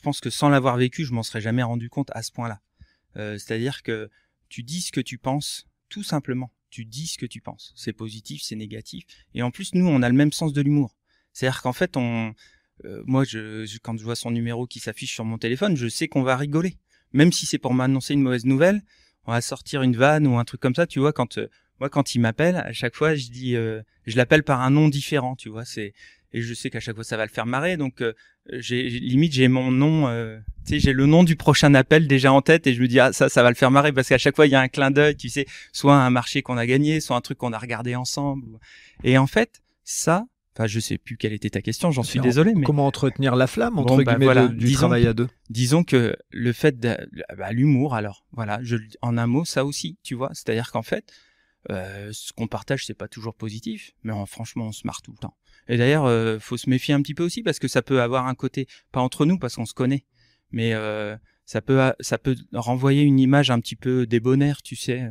pense que sans l'avoir vécu, je m'en serais jamais rendu compte à ce point-là. C'est-à-dire que tu dis ce que tu penses, tout simplement. Tu dis ce que tu penses. C'est positif, c'est négatif. Et en plus, nous, on a le même sens de l'humour. C'est-à-dire qu'en fait, on, moi, je, quand je vois son numéro qui s'affiche sur mon téléphone, je sais qu'on va rigoler même si c'est pour m'annoncer une mauvaise nouvelle, on va sortir une vanne ou un truc comme ça, tu vois, quand euh, moi quand il m'appelle, à chaque fois je dis euh, je l'appelle par un nom différent, tu vois, c'est et je sais qu'à chaque fois ça va le faire marrer donc euh, j'ai limite j'ai mon nom tu sais j'ai le nom du prochain appel déjà en tête et je me dis ah ça ça va le faire marrer parce qu'à chaque fois il y a un clin d'œil tu sais soit un marché qu'on a gagné soit un truc qu'on a regardé ensemble et en fait ça je ne sais plus quelle était ta question, j'en suis désolé. Comment entretenir la flamme entre bah, guillemets disons que, deux Disons que le fait de bah, l'humour, alors voilà, je, en un mot, ça aussi, tu vois, c'est-à-dire qu'en fait, euh, ce qu'on partage, c'est pas toujours positif, mais franchement, on se marre tout le temps. Et d'ailleurs, euh, faut se méfier un petit peu aussi parce que ça peut avoir un côté pas entre nous parce qu'on se connaît, mais euh, ça peut ça peut renvoyer une image un petit peu débonnaire, tu sais.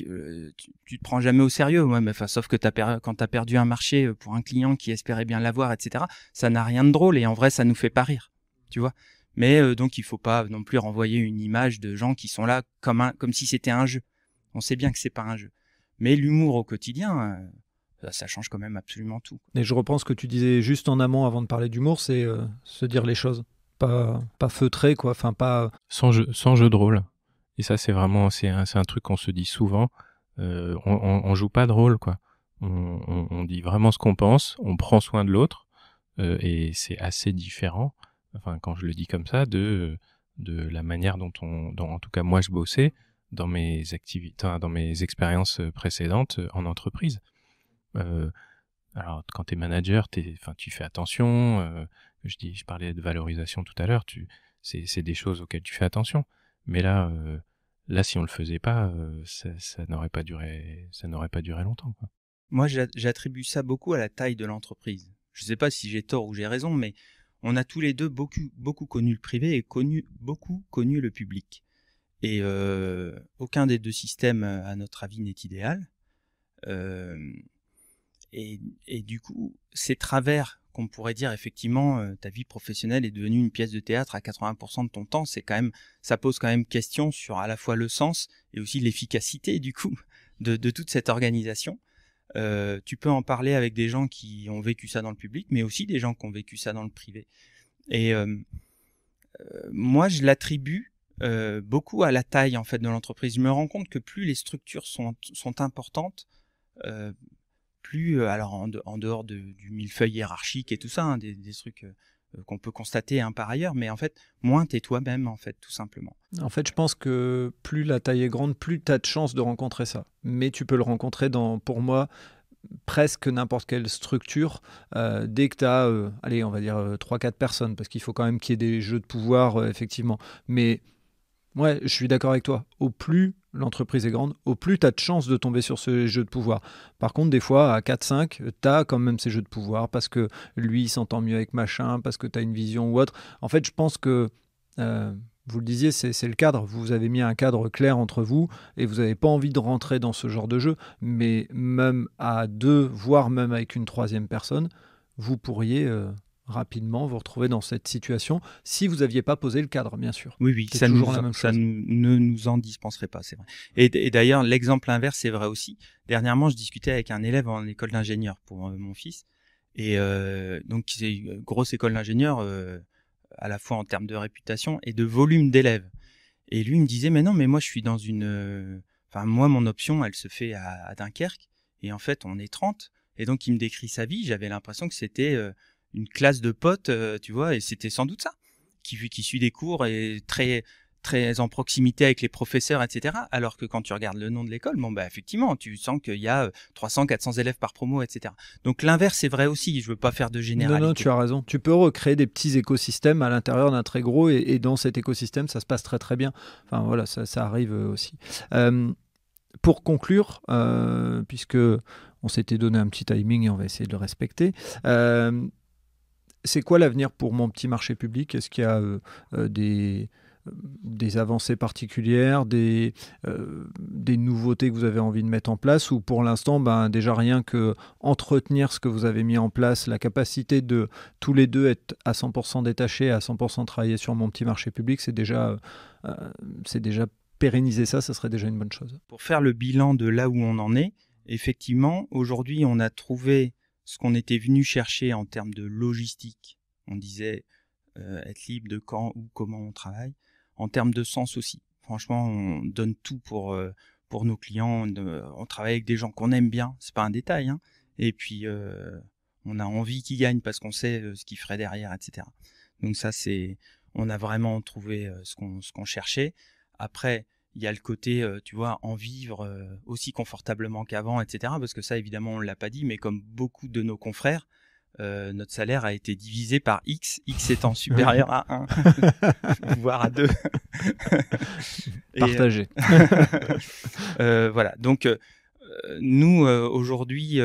Euh, tu, te prends jamais au sérieux. mais enfin, sauf que as quand tu as perdu un marché euh, pour un client qui espérait bien l'avoir, etc., ça n'a rien de drôle et en vrai, ça nous fait pas rire. Tu vois Mais euh, donc, il faut pas non plus renvoyer une image de gens qui sont là comme, un... comme si c'était un jeu. On sait bien que c'est pas un jeu. Mais l'humour au quotidien, ça, change quand même absolument tout. Et je repense que tu disais juste en amont avant de parler d'humour, c'est se dire les choses. Pas, pas feutré, quoi. Enfin, pas. Sans jeu, sans jeu drôle. Et ça, c'est vraiment, c'est un, un, truc qu'on se dit souvent. Euh, on, on, joue pas de rôle, quoi. On, dit vraiment ce qu'on pense, on prend soin de l'autre, euh, et c'est assez différent. Enfin, quand je le dis comme ça, de de la manière dont on, en tout cas moi je bossais dans mes activités, dans mes expériences euh, précédentes en entreprise. alors, quand tu es manager, es, tu fais attention. je, dis, je parlais de valorisation tout à l'heure. C'est des choses auxquelles tu fais attention. Mais là, Là, si on le faisait pas, euh, ça, n'aurait pas duré, ça n'aurait pas duré longtemps. Moi, j'attribue ça beaucoup à la taille de l'entreprise. Je ne sais pas si j'ai tort ou j'ai raison, mais on a tous les deux beaucoup, connu le privé et connu, beaucoup connu le public. Et euh, aucun des deux systèmes, euh, à notre avis, n'est idéal. et, du coup, c'est travers qu'on pourrait dire effectivement euh, ta vie professionnelle est devenue une pièce de théâtre à 80% de ton temps, c'est quand même ça pose quand même question sur à la fois le sens et aussi l'efficacité du coup de, toute cette organisation. Euh, tu peux en parler avec des gens qui ont vécu ça dans le public, mais aussi des gens qui ont vécu ça dans le privé. Et euh, moi, je l'attribue beaucoup à la taille en fait de l'entreprise. Je me rends compte que plus les structures sont, sont importantes, plus, alors en, dehors du millefeuille hiérarchique et tout ça, hein, des, trucs qu'on peut constater par ailleurs, mais en fait, moins es toi-même, en fait, tout simplement. En fait, je pense que plus la taille est grande, plus tu as de chances de rencontrer ça. Mais tu peux le rencontrer dans, pour moi, presque n'importe quelle structure, dès que tu as, allez, on va dire 3-4 personnes, parce qu'il faut quand même qu'il y ait des jeux de pouvoir, effectivement. Mais ouais, je suis d'accord avec toi. Au plus l'entreprise est grande, au plus tu as de chances de tomber sur ce jeu de pouvoir. Par contre, des fois, à 4-5, tu as quand même ces jeux de pouvoir parce que lui s'entend mieux avec machin, parce que tu as une vision ou autre. En fait, je pense que, euh, vous le disiez, c'est le cadre. Vous avez mis un cadre clair entre vous et vous n'avez pas envie de rentrer dans ce genre de jeu. Mais même à deux, voire même avec une troisième personne, vous pourriez... Euh, rapidement vous retrouver dans cette situation si vous n'aviez pas posé le cadre, bien sûr. Oui, oui, ça, ne nous en dispenserait pas, c'est vrai. Et, d'ailleurs, l'exemple inverse, c'est vrai aussi. Dernièrement, je discutais avec un élève en école d'ingénieur pour euh, mon fils. Et euh, donc, c'est une grosse école d'ingénieur, euh, à la fois en termes de réputation et de volume d'élèves. Et lui, me disait, mais non, mais moi, je suis dans une... Enfin, moi, mon option, elle se fait à, à, Dunkerque. Et en fait, on est 30. Et donc, il me décrit sa vie. J'avais l'impression que c'était une classe de potes, euh, tu vois, et c'était sans doute ça, qui, qui suit des cours et très très en proximité avec les professeurs, etc. Alors que quand tu regardes le nom de l'école, bon, bah, effectivement, tu sens qu'il y a 300, euh, 400 élèves par promo, etc. Donc l'inverse est vrai aussi. Je veux pas faire de généralité. Non, non, tu as raison. Tu peux recréer des petits écosystèmes à l'intérieur d'un très gros et, dans cet écosystème, ça se passe très, très bien. Enfin, voilà, ça, arrive euh, aussi. pour conclure, puisque on s'était donné un petit timing et on va essayer de le respecter c'est quoi l'avenir pour mon petit marché public Est-ce qu'il y a euh, euh, euh, des, avancées particulières, des, nouveautés que vous avez envie de mettre en place ou pour l'instant, ben, déjà rien que entretenir ce que vous avez mis en place, la capacité de tous les deux être à 100% détachés, à 100% travailler sur mon petit marché public, c'est déjà, c'est déjà pérenniser ça, ça serait déjà une bonne chose. Pour faire le bilan de là où on en est, effectivement, aujourd'hui, on a trouvé ce qu'on était venu chercher en termes de logistique. On disait euh, être libre de quand ou comment on travaille. En termes de sens aussi. Franchement, on donne tout pour, euh, pour nos clients. Euh, on, travaille avec des gens qu'on aime bien. C'est pas un détail. Hein. Et puis, on a envie qu'ils gagnent parce qu'on sait ce qu'ils feraient derrière, etc. Donc ça, c'est, on a vraiment trouvé ce qu'on, ce qu'on cherchait. Après, il y a le côté, euh, tu vois, en vivre euh, aussi confortablement qu'avant, etc. Parce que ça, évidemment, on ne l'a pas dit, mais comme beaucoup de nos confrères, euh, notre salaire a été divisé par X, X étant supérieur à 1, voire à 2. Partagé. voilà, donc nous, aujourd'hui,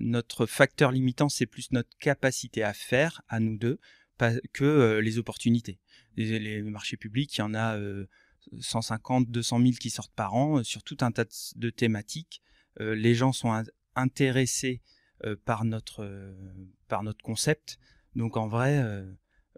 notre facteur limitant, c'est plus notre capacité à faire, à nous deux, que les opportunités. les marchés publics, il y en a... 150, 200 000 qui sortent par an euh, sur tout un tas de thématiques. Euh, les gens sont intéressés euh, par notre par notre concept. Donc en vrai,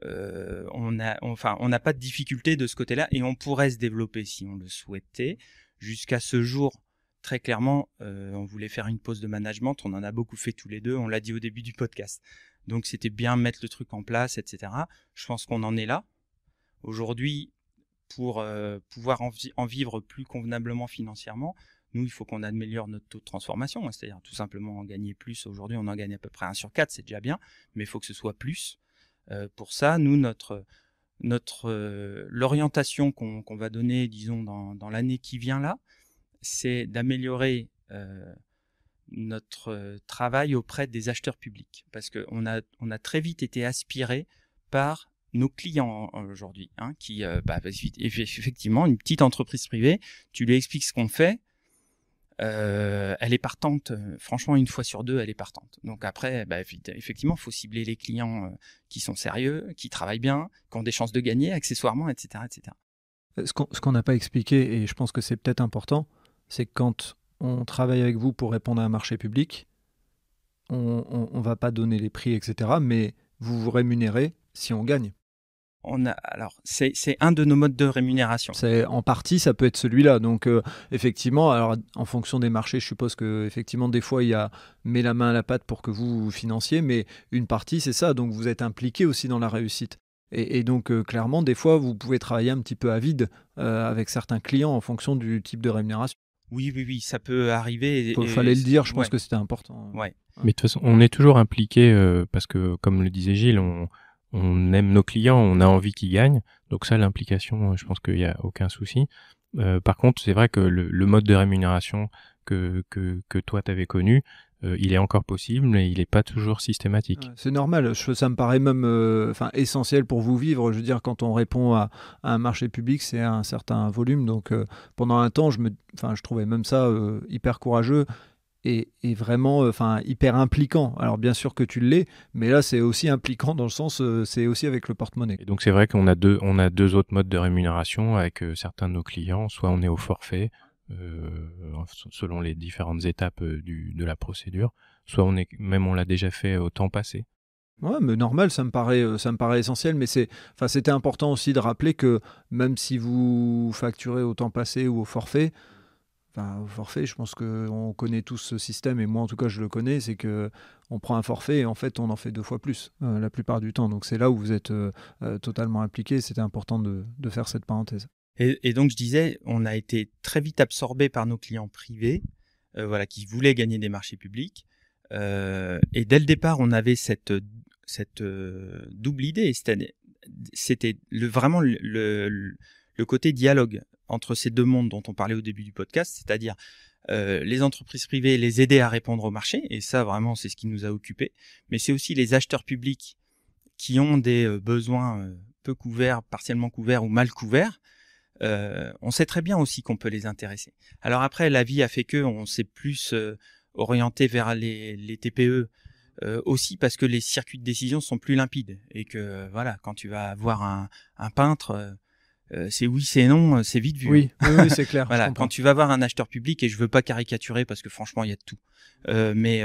on a, enfin, on n'a pas de difficulté de ce côté-là et on pourrait se développer si on le souhaitait. Jusqu'à ce jour, très clairement, on voulait faire une pause de management. On en a beaucoup fait tous les deux. On l'a dit au début du podcast. Donc c'était bien mettre le truc en place, etc. Je pense qu'on en est là. Aujourd'hui, pour euh, pouvoir en, vivre plus convenablement financièrement, nous, il faut qu'on améliore notre taux de transformation, hein, c'est-à-dire tout simplement en gagner plus. Aujourd'hui, on en gagne à peu près 1 sur 4, c'est déjà bien, mais il faut que ce soit plus. Euh, pour ça, nous, notre, notre euh, l'orientation qu'on va donner, disons, dans, dans l'année qui vient là, c'est d'améliorer notre travail auprès des acheteurs publics, parce qu'on a, on a très vite été aspiré par nos clients hein, aujourd'hui, hein, qui, euh, bah, bah, effectivement, une petite entreprise privée, tu lui expliques ce qu'on fait, euh, elle est partante. Euh, franchement, une fois sur deux, elle est partante. Donc après, bah, effectivement, faut cibler les clients qui sont sérieux, qui travaillent bien, qui ont des chances de gagner, accessoirement, etc., etc. Ce qu'on n'a pas expliqué, et je pense que c'est peut-être important, c'est que quand on travaille avec vous pour répondre à un marché public, on ne va pas donner les prix, etc., mais vous vous rémunérez si on gagne alors c'est un de nos modes de rémunération. C'est en partie ça peut être celui-là. Donc euh, effectivement, alors en fonction des marchés, je suppose que effectivement des fois il y a met la main à la pâte pour que vous, financiez, mais une partie c'est ça. Donc vous êtes impliqué aussi dans la réussite. Et, donc euh, clairement, des fois vous pouvez travailler un petit peu à vide euh, avec certains clients en fonction du type de rémunération. Oui, oui, oui, ça peut arriver. Il fallait le dire, je pense que c'était important. Mais de toute façon, on est toujours impliqué parce que, comme le disait Gilles, on, on aime nos clients, on a envie qu'ils gagnent. Donc ça, l'implication, euh, je pense qu'il n'y a aucun souci. Euh, par contre, c'est vrai que le, mode de rémunération que, que, que toi, t'avais connu, euh, il est encore possible, mais il n'est pas toujours systématique. C'est normal, ça me paraît même essentiel pour vous vivre. Je veux dire, quand on répond à, un marché public, c'est un certain volume. Donc pendant un temps, je, me, je trouvais même ça hyper courageux est, vraiment euh, enfin hyper impliquant. Alors bien sûr que tu l'es, mais là c'est aussi impliquant dans le sens euh, c'est aussi avec le porte-monnaie. donc c'est vrai qu'on a deux on a deux autres modes de rémunération avec euh, certains de nos clients, soit on est au forfait selon les différentes étapes de la procédure, soit on est même on l'a déjà fait au temps passé. Ouais, mais normal, ça me paraît, ça me paraît essentiel, mais c'est, enfin, c'était important aussi de rappeler que même si vous facturez au temps passé ou au forfait, Enfin, au forfait, je pense qu'on connaît tous ce système, et moi en tout cas je le connais, c'est que on prend un forfait et en fait on en fait deux fois plus euh, la plupart du temps. Donc c'est là où vous êtes euh, euh, totalement impliqué, c'était important de, faire cette parenthèse. Et, donc je disais, on a été très vite absorbé par nos clients privés, voilà, qui voulaient gagner des marchés publics. et dès le départ, on avait cette, cette double idée, c'était vraiment le, le le côté dialogue entre ces deux mondes dont on parlait au début du podcast, c'est-à-dire euh, les entreprises privées les aider à répondre au marché, et ça vraiment c'est ce qui nous a occupés, mais c'est aussi les acheteurs publics qui ont des euh, besoins euh, peu couverts, partiellement couverts ou mal couverts. on sait très bien aussi qu'on peut les intéresser. Alors après, la vie a fait que on s'est plus orienté vers les, TPE aussi parce que les circuits de décision sont plus limpides et que voilà, quand tu vas voir un, un peintre euh, c'est oui, c'est non, euh, c'est vite vu. Oui, hein. c'est clair. quand tu vas voir un acheteur public, et je veux pas caricaturer parce que franchement, il y a de tout. Euh, mais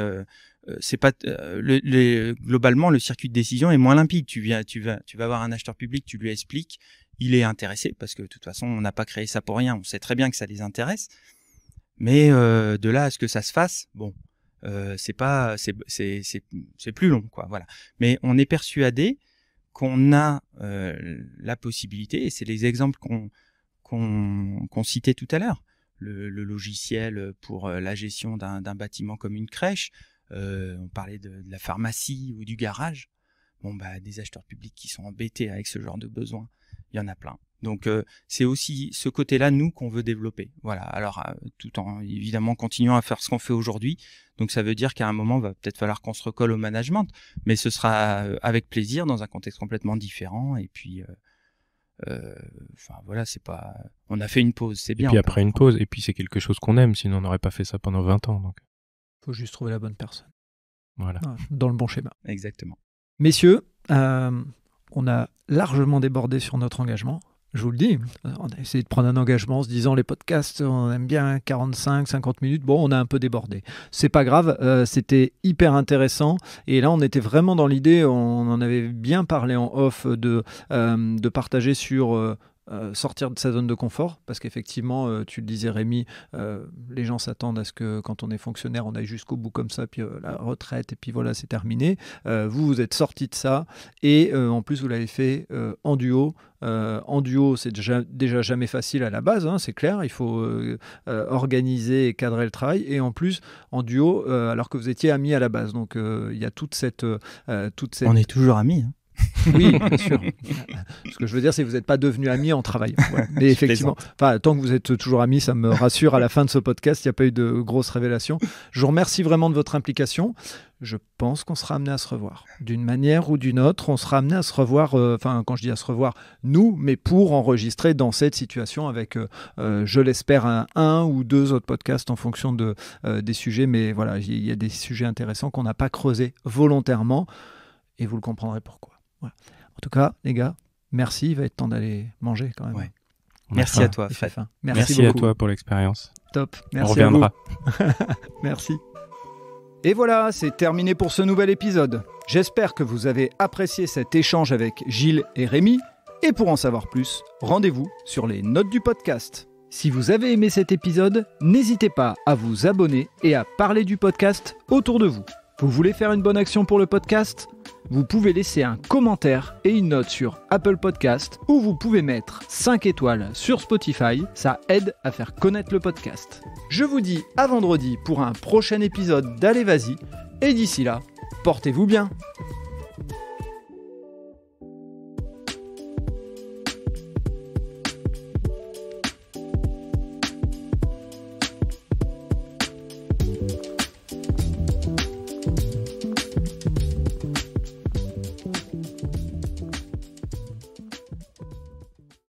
c'est pas le, globalement le circuit de décision est moins limpide. Tu viens, tu vas, tu vas voir un acheteur public, tu lui expliques, il est intéressé parce que de toute façon, on n'a pas créé ça pour rien. On sait très bien que ça les intéresse. Mais de là à ce que ça se fasse, bon, c'est pas, c'est plus long, quoi. Voilà. Mais on est persuadé qu'on a euh, la possibilité, et c'est les exemples qu'on qu'on citait tout à l'heure, le, logiciel pour euh, la gestion d'un bâtiment comme une crèche, euh, on parlait de, de, la pharmacie ou du garage, bon bah des acheteurs publics qui sont embêtés avec ce genre de besoins, il y en a plein. Donc euh, c'est aussi ce côté-là nous qu'on veut développer. Voilà. Alors euh, tout en évidemment continuant à faire ce qu'on fait aujourd'hui. Donc ça veut dire qu'à un moment va peut-être falloir qu'on se recolle au management, mais ce sera euh, avec plaisir dans un contexte complètement différent. Et puis enfin voilà, c'est pas on a fait une pause, c'est bien. Et puis après une pause et puis c'est quelque chose qu'on aime, sinon on n'aurait pas fait ça pendant 20 ans donc. Faut juste trouver la bonne personne. Voilà. Ah, dans le bon schéma. Exactement. Messieurs, on a largement débordé sur notre engagement je vous le dis, on a essayé de prendre un engagement en se disant les podcasts, on aime bien 45, 50 minutes. Bon, on a un peu débordé. C'est pas grave, euh, c'était hyper intéressant. Et là, on était vraiment dans l'idée, on en avait bien parlé en off, de, euh, de partager sur. Euh, euh, sortir de sa zone de confort, parce qu'effectivement, euh, tu le disais Rémi, euh, les gens s'attendent à ce que quand on est fonctionnaire, on aille jusqu'au bout comme ça, puis la retraite, et puis voilà, c'est terminé. vous, vous êtes sorti de ça, et en plus, vous l'avez fait en duo. en duo, c'est déjà, jamais facile à la base, hein, c'est clair, il faut organiser et cadrer le travail, et en plus, en duo, alors que vous étiez amis à la base. Donc, il y a toute cette, toute cette... On est toujours amis. Hein. Oui, bien sûr. Ce que je veux dire, c'est que vous n'êtes pas devenu amis en travaillant. Mais effectivement, tant que vous êtes toujours amis, ça me rassure. À la fin de ce podcast, il n'y a pas eu de grosses révélations. Je vous remercie vraiment de votre implication. Je pense qu'on sera amené à se revoir. D'une manière ou d'une autre, on sera amené à se revoir, euh, enfin, quand je dis à se revoir, nous, mais pour enregistrer dans cette situation avec, euh, euh, je l'espère, un, ou deux autres podcasts en fonction de, des sujets. Mais voilà, il y, y a des sujets intéressants qu'on n'a pas creusés volontairement et vous le comprendrez pourquoi. En tout cas, les gars, merci. Il va être temps d'aller manger quand même. Merci à toi, Fred. Merci, à toi pour l'expérience. Top. Merci On reviendra. merci. Et voilà, c'est terminé pour ce nouvel épisode. J'espère que vous avez apprécié cet échange avec Gilles et Rémi. Et pour en savoir plus, rendez-vous sur les notes du podcast. Si vous avez aimé cet épisode, n'hésitez pas à vous abonner et à parler du podcast autour de vous. Vous voulez faire une bonne action pour le podcast vous pouvez laisser un commentaire et une note sur Apple Podcast ou vous pouvez mettre 5 étoiles sur Spotify, ça aide à faire connaître le podcast. Je vous dis à vendredi pour un prochain épisode d'Allez Vas-y et d'ici là, portez-vous bien.